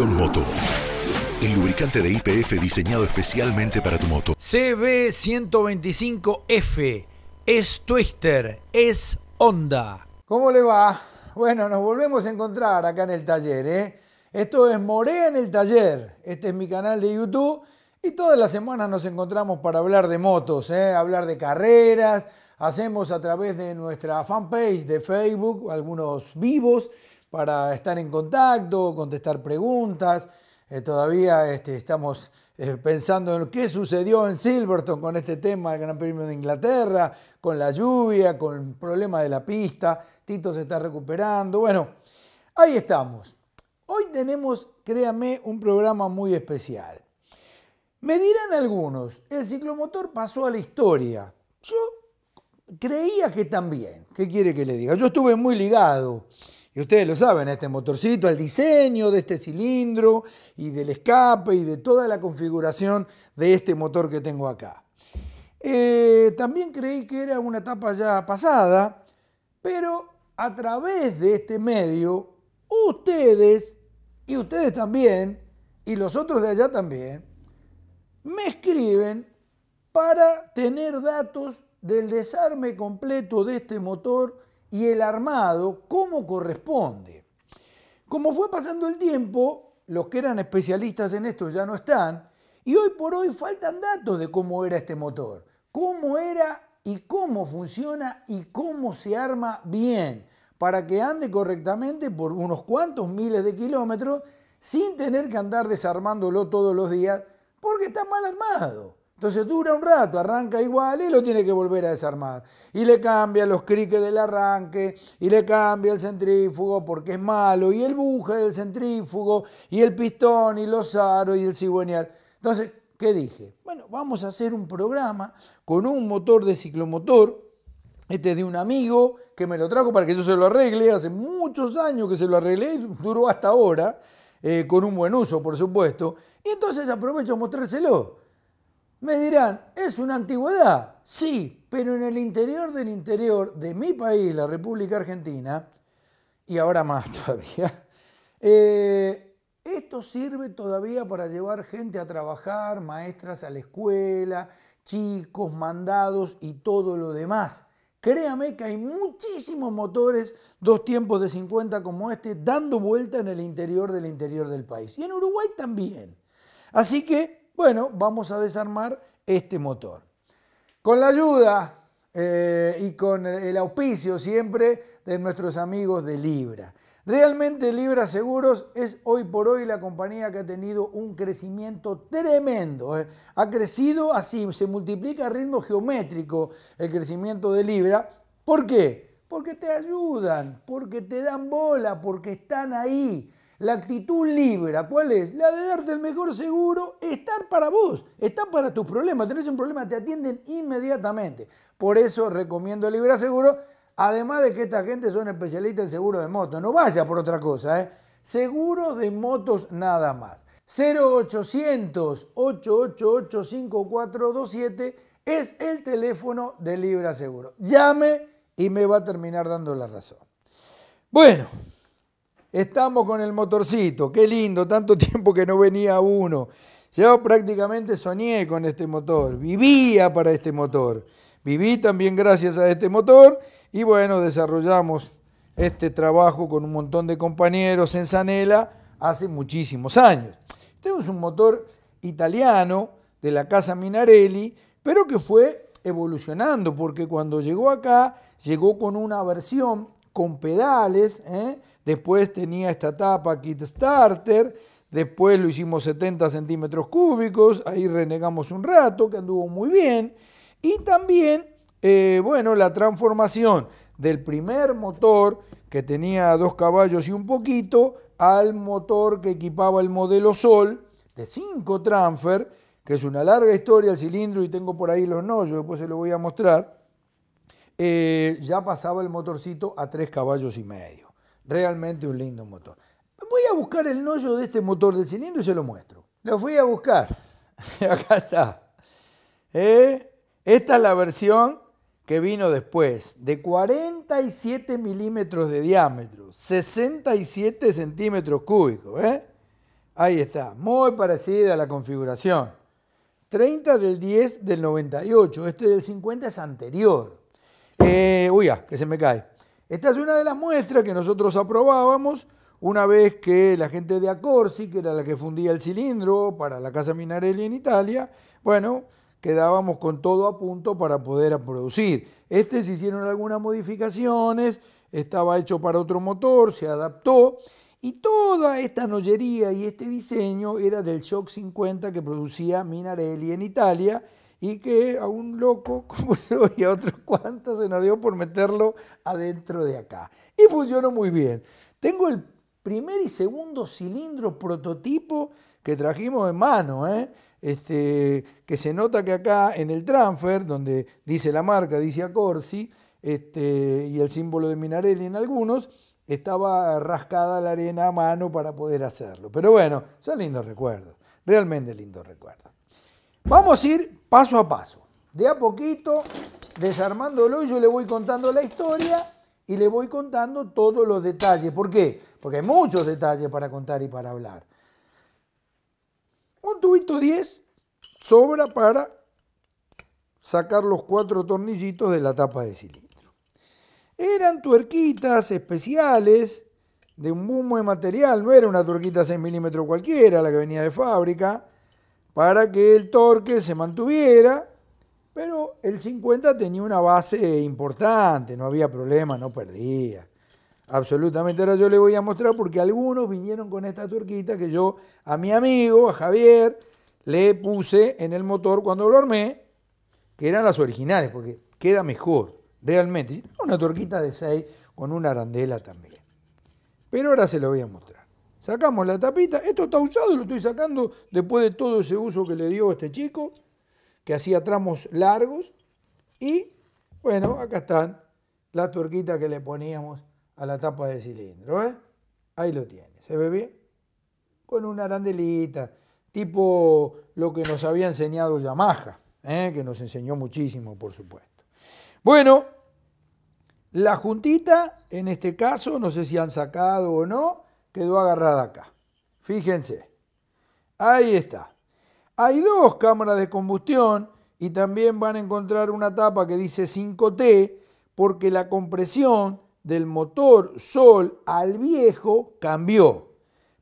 Moto. El lubricante de IPF diseñado especialmente para tu moto. CB125F es Twister, es Honda. ¿Cómo le va? Bueno, nos volvemos a encontrar acá en el taller. ¿eh? Esto es Morea en el taller. Este es mi canal de YouTube. Y todas las semanas nos encontramos para hablar de motos, ¿eh? hablar de carreras. Hacemos a través de nuestra fanpage de Facebook algunos vivos para estar en contacto, contestar preguntas. Eh, todavía este, estamos eh, pensando en qué sucedió en Silverton con este tema del Gran Premio de Inglaterra, con la lluvia, con el problema de la pista. Tito se está recuperando. Bueno, ahí estamos. Hoy tenemos, créame, un programa muy especial. Me dirán algunos, el ciclomotor pasó a la historia. Yo creía que también. ¿Qué quiere que le diga? Yo estuve muy ligado y ustedes lo saben, este motorcito, el diseño de este cilindro y del escape y de toda la configuración de este motor que tengo acá. Eh, también creí que era una etapa ya pasada, pero a través de este medio, ustedes y ustedes también, y los otros de allá también, me escriben para tener datos del desarme completo de este motor y el armado como corresponde. Como fue pasando el tiempo, los que eran especialistas en esto ya no están, y hoy por hoy faltan datos de cómo era este motor, cómo era y cómo funciona y cómo se arma bien para que ande correctamente por unos cuantos miles de kilómetros sin tener que andar desarmándolo todos los días porque está mal armado. Entonces dura un rato, arranca igual y lo tiene que volver a desarmar. Y le cambia los criques del arranque, y le cambia el centrífugo porque es malo, y el buje del centrífugo, y el pistón, y los aros, y el cigüeñal. Entonces, ¿qué dije? Bueno, vamos a hacer un programa con un motor de ciclomotor. Este es de un amigo que me lo trajo para que yo se lo arregle. Hace muchos años que se lo arreglé y duró hasta ahora, eh, con un buen uso, por supuesto. Y entonces aprovecho a mostrárselo. Me dirán, es una antigüedad. Sí, pero en el interior del interior de mi país, la República Argentina, y ahora más todavía, eh, esto sirve todavía para llevar gente a trabajar, maestras a la escuela, chicos, mandados y todo lo demás. Créame que hay muchísimos motores dos tiempos de 50 como este dando vuelta en el interior del interior del país. Y en Uruguay también. Así que bueno, vamos a desarmar este motor. Con la ayuda eh, y con el auspicio siempre de nuestros amigos de Libra. Realmente Libra Seguros es hoy por hoy la compañía que ha tenido un crecimiento tremendo. Eh. Ha crecido así, se multiplica a ritmo geométrico el crecimiento de Libra. ¿Por qué? Porque te ayudan, porque te dan bola, porque están ahí la actitud Libra, ¿cuál es? La de darte el mejor seguro, estar para vos, estar para tus problemas. Tenés un problema, te atienden inmediatamente. Por eso recomiendo Libra Seguro, además de que esta gente son especialistas en seguro de moto. No vaya por otra cosa, ¿eh? Seguros de motos nada más. 0800-888-5427 es el teléfono de Libra Seguro. Llame y me va a terminar dando la razón. Bueno, Estamos con el motorcito, qué lindo, tanto tiempo que no venía uno. Yo prácticamente soñé con este motor, vivía para este motor. Viví también gracias a este motor y bueno, desarrollamos este trabajo con un montón de compañeros en Sanela hace muchísimos años. Tenemos este un motor italiano de la casa Minarelli, pero que fue evolucionando, porque cuando llegó acá, llegó con una versión con pedales, ¿eh? después tenía esta tapa kit starter, después lo hicimos 70 centímetros cúbicos, ahí renegamos un rato, que anduvo muy bien, y también, eh, bueno, la transformación del primer motor que tenía dos caballos y un poquito al motor que equipaba el modelo Sol de 5 transfer, que es una larga historia el cilindro y tengo por ahí los noyos, después se lo voy a mostrar, eh, ya pasaba el motorcito a tres caballos y medio. Realmente un lindo motor. Voy a buscar el noyo de este motor del cilindro y se lo muestro. Lo voy a buscar. Acá está. ¿Eh? Esta es la versión que vino después, de 47 milímetros de diámetro, 67 centímetros cúbicos. ¿eh? Ahí está, muy parecida a la configuración. 30 del 10 del 98, este del 50 es anterior. Eh, uy, ah, que se me cae. Esta es una de las muestras que nosotros aprobábamos una vez que la gente de Acorsi, que era la que fundía el cilindro para la Casa Minarelli en Italia, bueno, quedábamos con todo a punto para poder producir. Este se hicieron algunas modificaciones, estaba hecho para otro motor, se adaptó, y toda esta noyería y este diseño era del Shock 50 que producía Minarelli en Italia, y que a un loco como yo y a otros cuantos se nos dio por meterlo adentro de acá. Y funcionó muy bien. Tengo el primer y segundo cilindro prototipo que trajimos en mano, ¿eh? este, que se nota que acá en el transfer, donde dice la marca, dice Acorsi, este, y el símbolo de Minarelli en algunos, estaba rascada la arena a mano para poder hacerlo. Pero bueno, son lindos recuerdos, realmente lindos recuerdos. Vamos a ir paso a paso. De a poquito, desarmándolo, yo le voy contando la historia y le voy contando todos los detalles. ¿Por qué? Porque hay muchos detalles para contar y para hablar. Un tubito 10 sobra para sacar los cuatro tornillitos de la tapa de cilindro. Eran tuerquitas especiales de un boom de material, no era una tuerquita 6 milímetros cualquiera, la que venía de fábrica, para que el torque se mantuviera, pero el 50 tenía una base importante, no había problema, no perdía. Absolutamente, ahora yo le voy a mostrar porque algunos vinieron con esta turquita que yo a mi amigo, a Javier, le puse en el motor cuando lo armé, que eran las originales, porque queda mejor, realmente. Una torquita de 6 con una arandela también. Pero ahora se lo voy a mostrar. Sacamos la tapita. Esto está usado, lo estoy sacando después de todo ese uso que le dio este chico, que hacía tramos largos. Y bueno, acá están las turquitas que le poníamos a la tapa de cilindro. ¿eh? Ahí lo tiene. ¿Se ve bien? Con una arandelita, tipo lo que nos había enseñado Yamaha, ¿eh? que nos enseñó muchísimo, por supuesto. Bueno, la juntita, en este caso, no sé si han sacado o no, quedó agarrada acá. Fíjense. Ahí está. Hay dos cámaras de combustión y también van a encontrar una tapa que dice 5T porque la compresión del motor Sol al viejo cambió.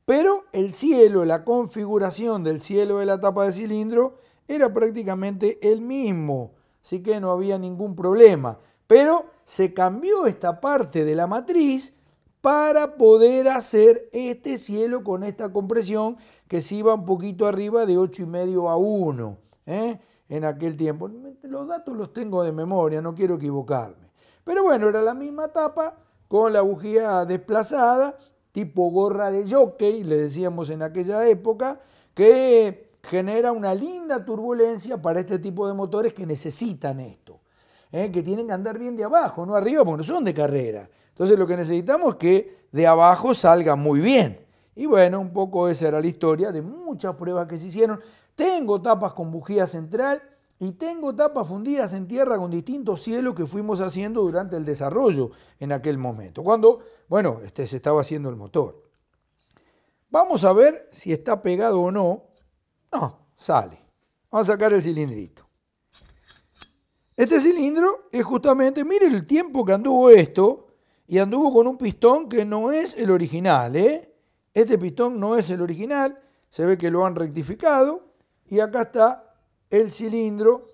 Pero el cielo, la configuración del cielo de la tapa de cilindro era prácticamente el mismo, así que no había ningún problema. Pero se cambió esta parte de la matriz para poder hacer este cielo con esta compresión que se iba un poquito arriba de 8,5 a 1 ¿eh? en aquel tiempo. Los datos los tengo de memoria, no quiero equivocarme. Pero bueno, era la misma tapa con la bujía desplazada, tipo gorra de jockey, le decíamos en aquella época, que genera una linda turbulencia para este tipo de motores que necesitan esto, ¿eh? que tienen que andar bien de abajo, no arriba, porque no son de carrera. Entonces lo que necesitamos es que de abajo salga muy bien. Y bueno, un poco esa era la historia de muchas pruebas que se hicieron. Tengo tapas con bujía central y tengo tapas fundidas en tierra con distintos cielos que fuimos haciendo durante el desarrollo en aquel momento, cuando, bueno, este, se estaba haciendo el motor. Vamos a ver si está pegado o no. No, sale. Vamos a sacar el cilindrito. Este cilindro es justamente, mire el tiempo que anduvo esto, y anduvo con un pistón que no es el original. ¿eh? Este pistón no es el original, se ve que lo han rectificado y acá está el cilindro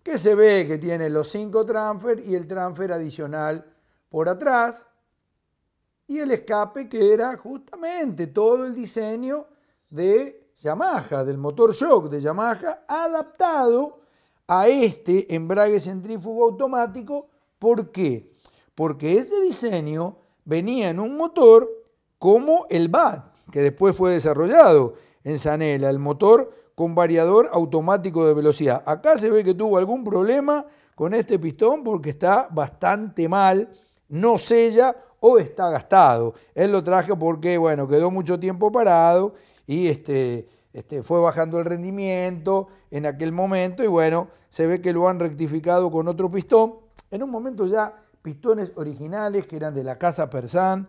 que se ve que tiene los cinco transfer y el transfer adicional por atrás y el escape que era justamente todo el diseño de Yamaha, del motor shock de Yamaha, adaptado a este embrague centrífugo automático. ¿Por qué? porque ese diseño venía en un motor como el BAT, que después fue desarrollado en Sanela, el motor con variador automático de velocidad. Acá se ve que tuvo algún problema con este pistón porque está bastante mal, no sella o está gastado. Él lo traje porque, bueno, quedó mucho tiempo parado y este, este, fue bajando el rendimiento en aquel momento y bueno, se ve que lo han rectificado con otro pistón. En un momento ya Pistones originales que eran de la casa Persán.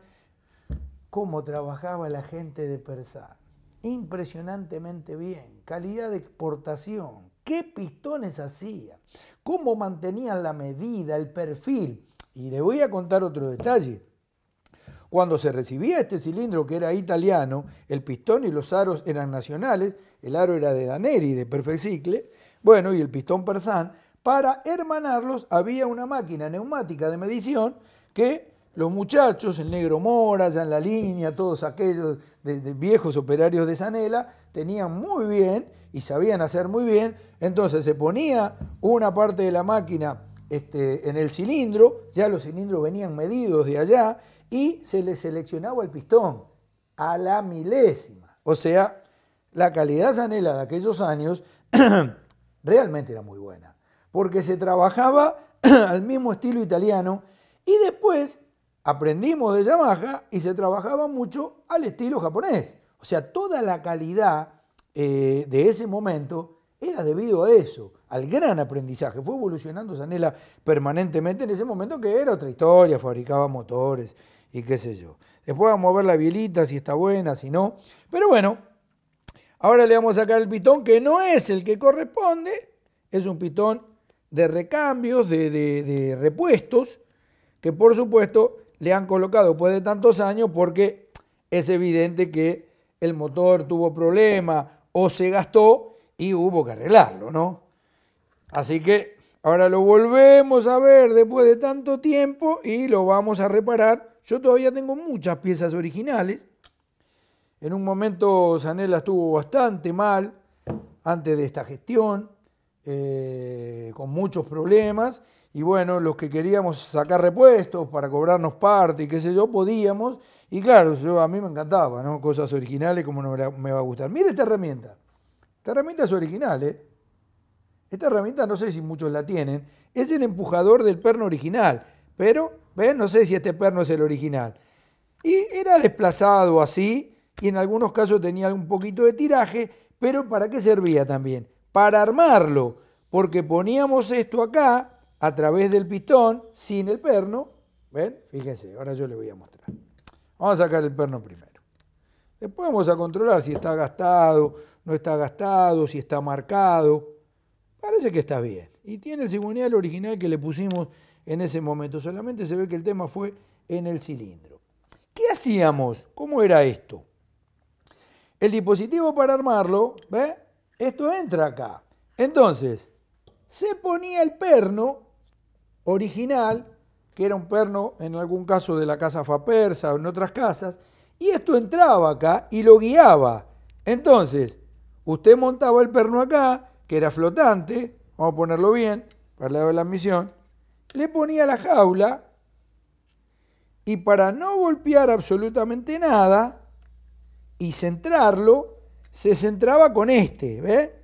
Cómo trabajaba la gente de Persán. Impresionantemente bien. Calidad de exportación. ¿Qué pistones hacía? ¿Cómo mantenían la medida, el perfil? Y le voy a contar otro detalle. Cuando se recibía este cilindro que era italiano, el pistón y los aros eran nacionales, el aro era de Daneri, de Perfecicle, bueno, y el pistón persán, para hermanarlos había una máquina neumática de medición que los muchachos, el negro Mora, ya en la línea, todos aquellos viejos operarios de Sanela, tenían muy bien y sabían hacer muy bien. Entonces se ponía una parte de la máquina este, en el cilindro, ya los cilindros venían medidos de allá, y se le seleccionaba el pistón a la milésima. O sea, la calidad Sanela de aquellos años realmente era muy buena porque se trabajaba al mismo estilo italiano y después aprendimos de Yamaha y se trabajaba mucho al estilo japonés. O sea, toda la calidad eh, de ese momento era debido a eso, al gran aprendizaje. Fue evolucionando Sanela permanentemente en ese momento que era otra historia, fabricaba motores y qué sé yo. Después vamos a ver la bielita, si está buena, si no. Pero bueno, ahora le vamos a sacar el pitón que no es el que corresponde. Es un pitón de recambios, de, de, repuestos, que por supuesto le han colocado después de tantos años porque es evidente que el motor tuvo problemas o se gastó y hubo que arreglarlo, ¿no? Así que ahora lo volvemos a ver después de tanto tiempo y lo vamos a reparar. Yo todavía tengo muchas piezas originales. En un momento Sanela estuvo bastante mal antes de esta gestión. Eh, con muchos problemas. Y bueno, los que queríamos sacar repuestos para cobrarnos parte y qué sé yo, podíamos. Y claro, yo, a mí me encantaba, ¿no? Cosas originales como no me va a gustar. Mira esta herramienta. Esta herramienta es original, ¿eh? Esta herramienta no sé si muchos la tienen. Es el empujador del perno original. Pero, ¿ven? No sé si este perno es el original. Y era desplazado así. Y en algunos casos tenía un poquito de tiraje. Pero ¿para qué servía también? para armarlo, porque poníamos esto acá a través del pistón sin el perno. ¿Ven? Fíjense, ahora yo le voy a mostrar. Vamos a sacar el perno primero. Después vamos a controlar si está gastado, no está gastado, si está marcado. Parece que está bien. Y tiene el cigüeñal original que le pusimos en ese momento. Solamente se ve que el tema fue en el cilindro. ¿Qué hacíamos? ¿Cómo era esto? El dispositivo para armarlo, ¿ve? Esto entra acá. Entonces, se ponía el perno original, que era un perno en algún caso de la casa Fapersa o en otras casas, y esto entraba acá y lo guiaba. Entonces, usted montaba el perno acá, que era flotante, vamos a ponerlo bien, para el lado de la admisión le ponía la jaula y para no golpear absolutamente nada y centrarlo, se centraba con este, ¿ve?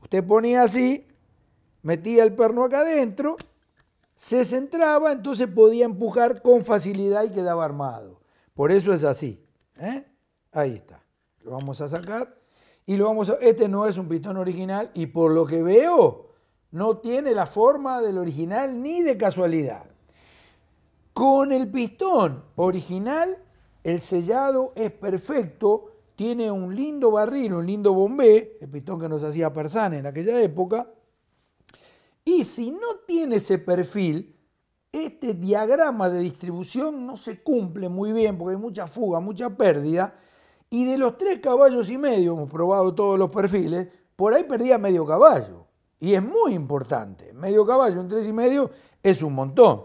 Usted ponía así, metía el perno acá adentro, se centraba, entonces podía empujar con facilidad y quedaba armado. Por eso es así. ¿eh? Ahí está. Lo vamos a sacar y lo vamos a... Este no es un pistón original y por lo que veo no tiene la forma del original ni de casualidad. Con el pistón original el sellado es perfecto tiene un lindo barril, un lindo bombé, el pistón que nos hacía persane en aquella época, y si no tiene ese perfil, este diagrama de distribución no se cumple muy bien porque hay mucha fuga, mucha pérdida, y de los tres caballos y medio, hemos probado todos los perfiles, por ahí perdía medio caballo. Y es muy importante. Medio caballo en tres y medio es un montón.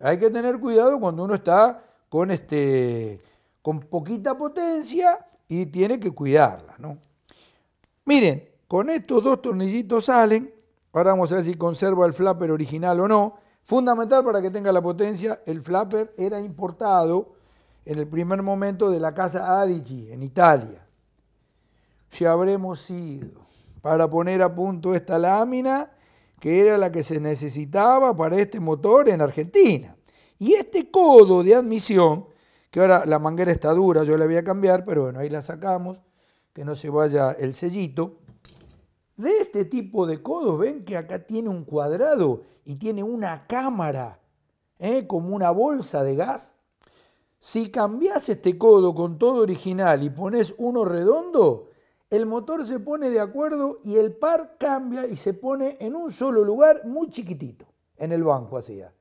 Hay que tener cuidado cuando uno está con, este, con poquita potencia y tiene que cuidarla, ¿no? Miren, con estos dos tornillitos salen, ahora vamos a ver si conserva el flapper original o no, fundamental para que tenga la potencia, el flapper era importado en el primer momento de la casa Adigi en Italia. Si habremos ido para poner a punto esta lámina, que era la que se necesitaba para este motor en Argentina. Y este codo de admisión que ahora la manguera está dura, yo la voy a cambiar, pero bueno, ahí la sacamos, que no se vaya el sellito. De este tipo de codos, ven que acá tiene un cuadrado y tiene una cámara, ¿eh? como una bolsa de gas. Si cambiás este codo con todo original y pones uno redondo, el motor se pone de acuerdo y el par cambia y se pone en un solo lugar muy chiquitito, en el banco hacía.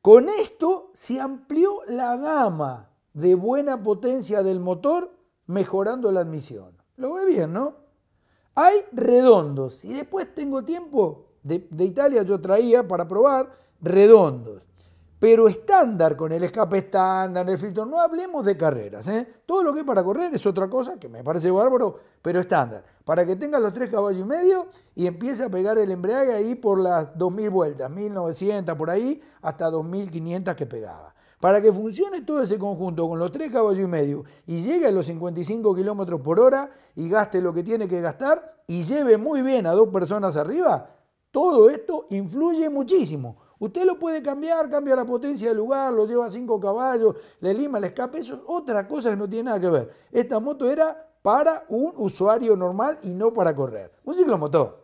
Con esto se amplió la gama de buena potencia del motor mejorando la admisión. Lo ve bien, ¿no? Hay redondos. Y después tengo tiempo, de, Italia yo traía para probar redondos. Pero estándar, con el escape estándar, el filtro, no hablemos de carreras. ¿eh? Todo lo que es para correr es otra cosa que me parece bárbaro, pero estándar. Para que tenga los tres caballos y medio y empiece a pegar el embrague ahí por las 2.000 vueltas, 1.900 por ahí, hasta 2.500 que pegaba. Para que funcione todo ese conjunto con los tres caballos y medio y llegue a los 55 kilómetros por hora y gaste lo que tiene que gastar y lleve muy bien a dos personas arriba, todo esto influye muchísimo. Usted lo puede cambiar, cambia la potencia del lugar, lo lleva a 5 caballos, le lima el escape, eso es otra cosa que no tiene nada que ver. Esta moto era para un usuario normal y no para correr. Un ciclomotor.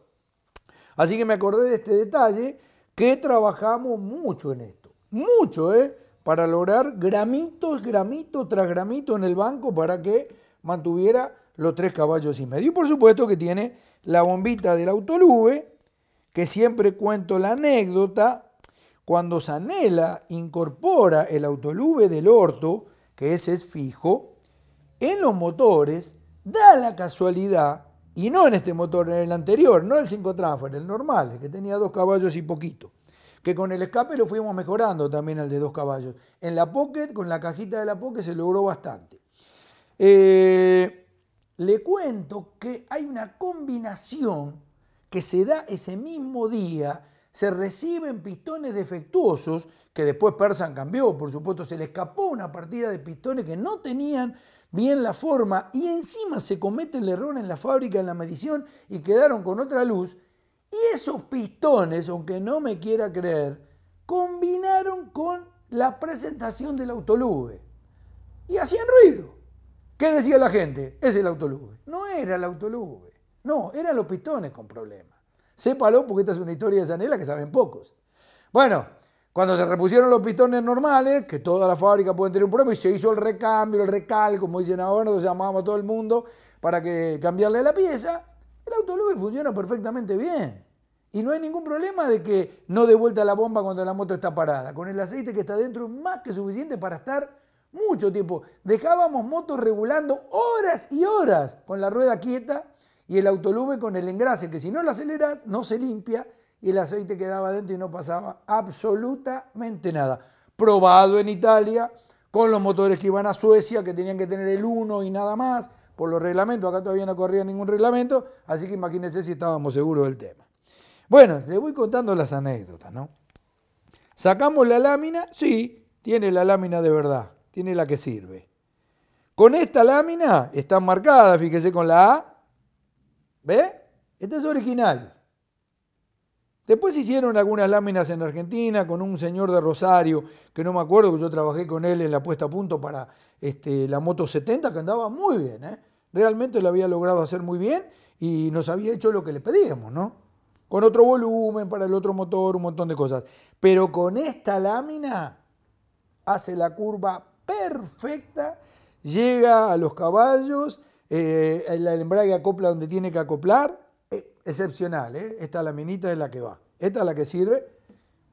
Así que me acordé de este detalle que trabajamos mucho en esto. Mucho, ¿eh? para lograr gramitos, gramito tras gramito en el banco para que mantuviera los tres caballos y medio. Y por supuesto que tiene la bombita del Autolube, que siempre cuento la anécdota, cuando Sanela incorpora el Autolube del Orto, que ese es fijo, en los motores da la casualidad, y no en este motor, en el anterior, no el 5 transfer, el normal, que tenía dos caballos y poquito, que con el escape lo fuimos mejorando también al de dos caballos. En la Pocket, con la cajita de la Pocket se logró bastante. Eh, le cuento que hay una combinación que se da ese mismo día, se reciben pistones defectuosos, que después Persan cambió, por supuesto, se le escapó una partida de pistones que no tenían bien la forma y encima se comete el error en la fábrica, en la medición y quedaron con otra luz y esos pistones, aunque no me quiera creer, combinaron con la presentación del autolube. Y hacían ruido. ¿Qué decía la gente? Es el autolube. No era el autolube. No, eran los pistones con problemas. Sépalo porque esta es una historia de Sanela que saben pocos. Bueno, cuando se repusieron los pistones normales, que toda la fábrica puede tener un problema, y se hizo el recambio, el recalco, como dicen ahora, nos llamamos a todo el mundo para que cambiarle la pieza, el autolube funciona perfectamente bien. Y no hay ningún problema de que no dé vuelta la bomba cuando la moto está parada. Con el aceite que está dentro es más que suficiente para estar mucho tiempo. Dejábamos motos regulando horas y horas con la rueda quieta y el autolube con el engrase, que si no la aceleras no se limpia y el aceite quedaba adentro y no pasaba absolutamente nada. Probado en Italia, con los motores que iban a Suecia, que tenían que tener el 1 y nada más, por los reglamentos, acá todavía no corría ningún reglamento, así que imagínense si estábamos seguros del tema. Bueno, les voy contando las anécdotas, ¿no? Sacamos la lámina, sí, tiene la lámina de verdad, tiene la que sirve. Con esta lámina está marcada, fíjese con la A, ¿ve? Esta es original. Después hicieron algunas láminas en Argentina con un señor de Rosario, que no me acuerdo, que yo trabajé con él en la puesta a punto para este, la moto 70, que andaba muy bien. ¿eh? Realmente lo había logrado hacer muy bien y nos había hecho lo que le pedíamos, ¿no? Con otro volumen, para el otro motor, un montón de cosas. Pero con esta lámina hace la curva perfecta, llega a los caballos, eh, la el embrague acopla donde tiene que acoplar. Eh, excepcional, ¿eh? Esta laminita es la que va. Esta es la que sirve.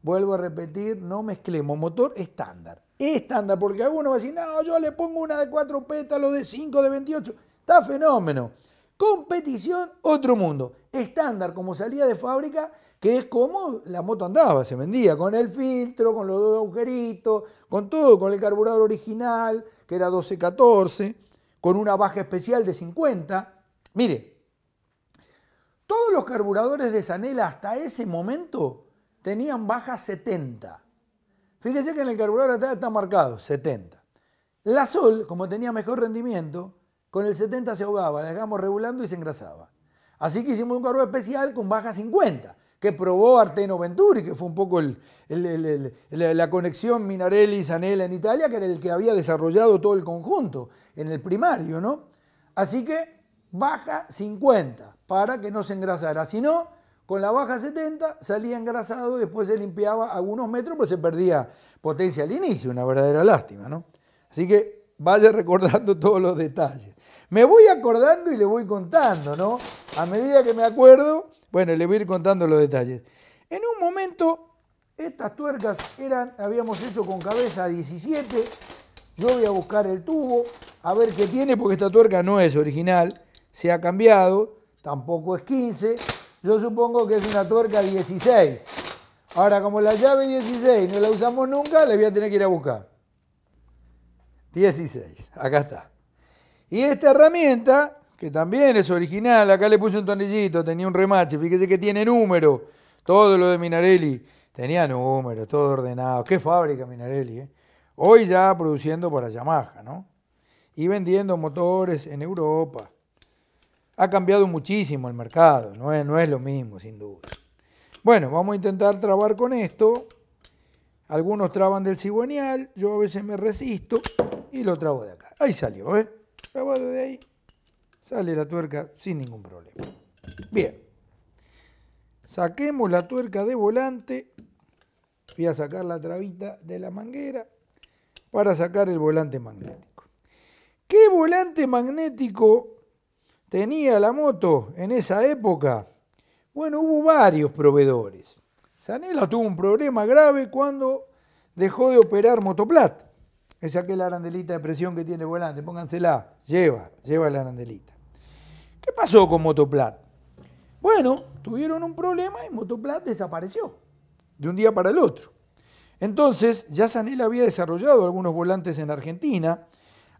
Vuelvo a repetir, no mezclemos motor estándar. Estándar, porque algunos va a no, yo le pongo una de cuatro pétalos, de 5, de 28. Está fenómeno. Competición, otro mundo. Estándar como salía de fábrica, que es como la moto andaba, se vendía, con el filtro, con los dos agujeritos, con todo, con el carburador original, que era 12-14, con una baja especial de 50. Mire, todos los carburadores de Sanela hasta ese momento tenían baja 70. Fíjese que en el carburador atrás está marcado 70. La Sol, como tenía mejor rendimiento, con el 70 se ahogaba, la dejamos regulando y se engrasaba. Así que hicimos un carro especial con baja 50, que probó Arteno Venturi, que fue un poco la conexión Minarelli-Zanella en Italia, que era el que había desarrollado todo el conjunto en el primario, ¿no? Así que baja 50 para que no se engrasara. Si no, con la baja 70 salía engrasado, después se limpiaba algunos metros, pues se perdía potencia al inicio, una verdadera lástima, ¿no? Así que vaya recordando todos los detalles. Me voy acordando y le voy contando, ¿no? A medida que me acuerdo, bueno, le voy a ir contando los detalles. En un momento, estas tuercas eran, habíamos hecho con cabeza 17. Yo voy a buscar el tubo, a ver qué tiene, porque esta tuerca no es original. Se ha cambiado, tampoco es 15. Yo supongo que es una tuerca 16. Ahora, como la llave 16 no la usamos nunca, le voy a tener que ir a buscar. 16, acá está. Y esta herramienta, que también es original, acá le puse un tornillito tenía un remache, fíjese que tiene número, todo lo de Minarelli, tenía número, todo ordenado, qué fábrica Minarelli, ¿eh? hoy ya produciendo para Yamaha, ¿no? Y vendiendo motores en Europa. Ha cambiado muchísimo el mercado, no es, no es lo mismo, sin duda. Bueno, vamos a intentar trabar con esto. Algunos traban del cigüeñal, yo a veces me resisto y lo trabo de acá. Ahí salió, ¿eh? de ahí, sale la tuerca sin ningún problema. Bien, saquemos la tuerca de volante, voy a sacar la trabita de la manguera para sacar el volante magnético. ¿Qué volante magnético tenía la moto en esa época? Bueno, hubo varios proveedores. Sanela tuvo un problema grave cuando dejó de operar Motoplat es la arandelita de presión que tiene el volante, póngansela, lleva, lleva la arandelita. ¿Qué pasó con Motoplat? Bueno, tuvieron un problema y Motoplat desapareció de un día para el otro. Entonces, ya Sanel había desarrollado algunos volantes en Argentina.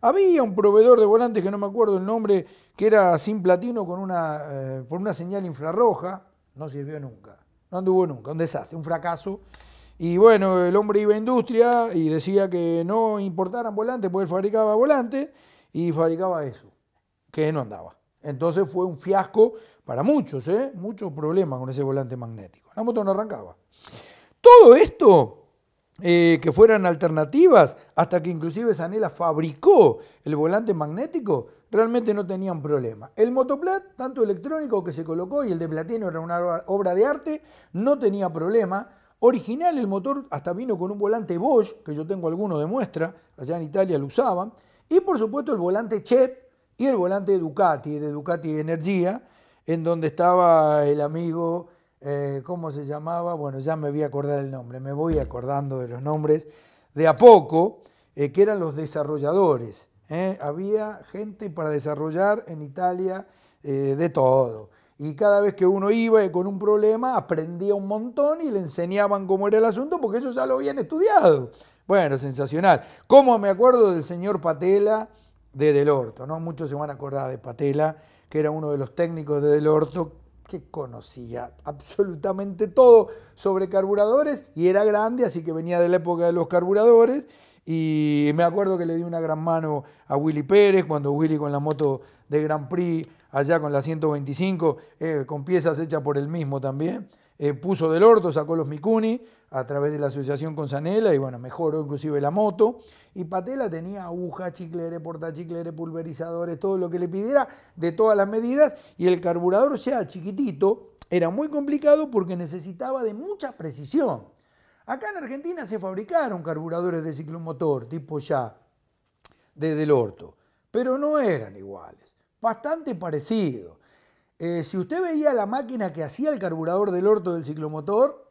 Había un proveedor de volantes que no me acuerdo el nombre, que era sin platino con una, eh, por una señal infrarroja. No sirvió nunca, no anduvo nunca, un desastre, un fracaso y bueno, el hombre iba a industria y decía que no importaran volantes, porque él fabricaba volantes y fabricaba eso, que no andaba. Entonces fue un fiasco para muchos, ¿eh? muchos problemas con ese volante magnético. La moto no arrancaba. Todo esto, eh, que fueran alternativas, hasta que inclusive Sanela fabricó el volante magnético, realmente no tenían problema. El motoplat, tanto electrónico que se colocó y el de platino era una obra de arte, no tenía problema Original el motor hasta vino con un volante Bosch, que yo tengo alguno de muestra, allá en Italia lo usaban, y por supuesto el volante Chep y el volante Ducati, de Ducati Energía, en donde estaba el amigo, eh, ¿cómo se llamaba? Bueno, ya me voy a acordar el nombre, me voy acordando de los nombres de a poco, eh, que eran los desarrolladores. ¿eh? Había gente para desarrollar en Italia de todo. Y cada vez que uno iba con un problema, aprendía un montón y le enseñaban cómo era el asunto porque ellos ya lo habían estudiado. Bueno, sensacional. ¿Cómo me acuerdo del señor Patela de Del Orto? ¿no? Muchos se van a acordar de Patela, que era uno de los técnicos de Del Orto que conocía absolutamente todo sobre carburadores y era grande, así que venía de la época de los carburadores. Y me acuerdo que le di una gran mano a Willy Pérez cuando Willy con la moto de Grand Prix allá con la 125, eh, con piezas hechas por él mismo también. Eh, puso del orto, sacó los Mikuni a través de la asociación con Sanela y bueno, mejoró inclusive la moto. Y Patela tenía aguja, chiclere, portachiclere, pulverizadores, todo lo que le pidiera, de todas las medidas. Y el carburador, o sea chiquitito, era muy complicado porque necesitaba de mucha precisión. Acá en Argentina se fabricaron carburadores de ciclomotor tipo ya, desde el orto, pero no eran iguales bastante parecido. Eh, si usted veía la máquina que hacía el carburador del orto del ciclomotor,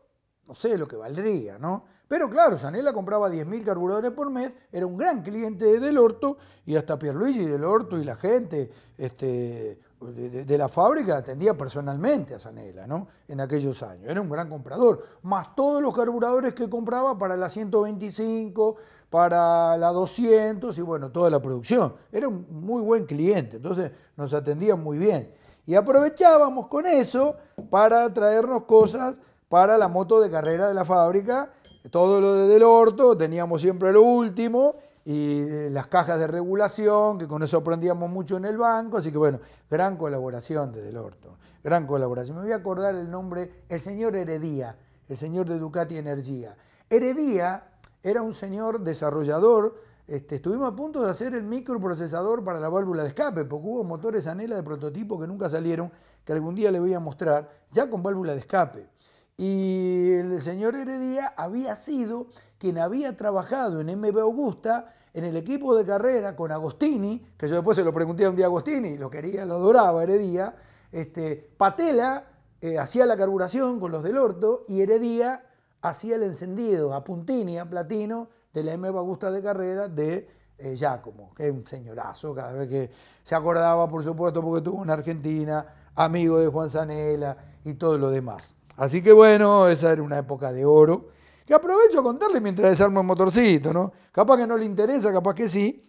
no sé lo que valdría, ¿no? Pero claro, Sanela compraba 10.000 carburadores por mes, era un gran cliente de del orto y hasta Pierluigi del orto y la gente este, de, la fábrica atendía personalmente a Sanela, ¿no? En aquellos años. Era un gran comprador. Más todos los carburadores que compraba para la 125, para la 200 y bueno, toda la producción. Era un muy buen cliente, entonces nos atendía muy bien. Y aprovechábamos con eso para traernos cosas para la moto de carrera de la fábrica. Todo lo del orto, teníamos siempre lo último y las cajas de regulación, que con eso aprendíamos mucho en el banco, así que bueno, gran colaboración desde el orto, gran colaboración. Me voy a acordar el nombre, el señor Heredía, el señor de Ducati Energía. Heredía era un señor desarrollador, este, estuvimos a punto de hacer el microprocesador para la válvula de escape, porque hubo motores Anela de prototipo que nunca salieron, que algún día le voy a mostrar, ya con válvula de escape. Y el señor Heredía había sido quien había trabajado en MB Augusta, en el equipo de carrera con Agostini, que yo después se lo pregunté a un día Agostini, lo quería, lo adoraba Heredía, este, Patela eh, hacía la carburación con los del Orto y Heredía hacía el encendido a Puntini, a Platino, de la MB Augusta de carrera de eh, Giacomo, que es un señorazo, cada vez que se acordaba, por supuesto, porque tuvo una Argentina, amigo de Juan Zanella y todo lo demás. Así que bueno, esa era una época de oro. Que aprovecho a contarle mientras desarmo el motorcito, ¿no? Capaz que no le interesa, capaz que sí,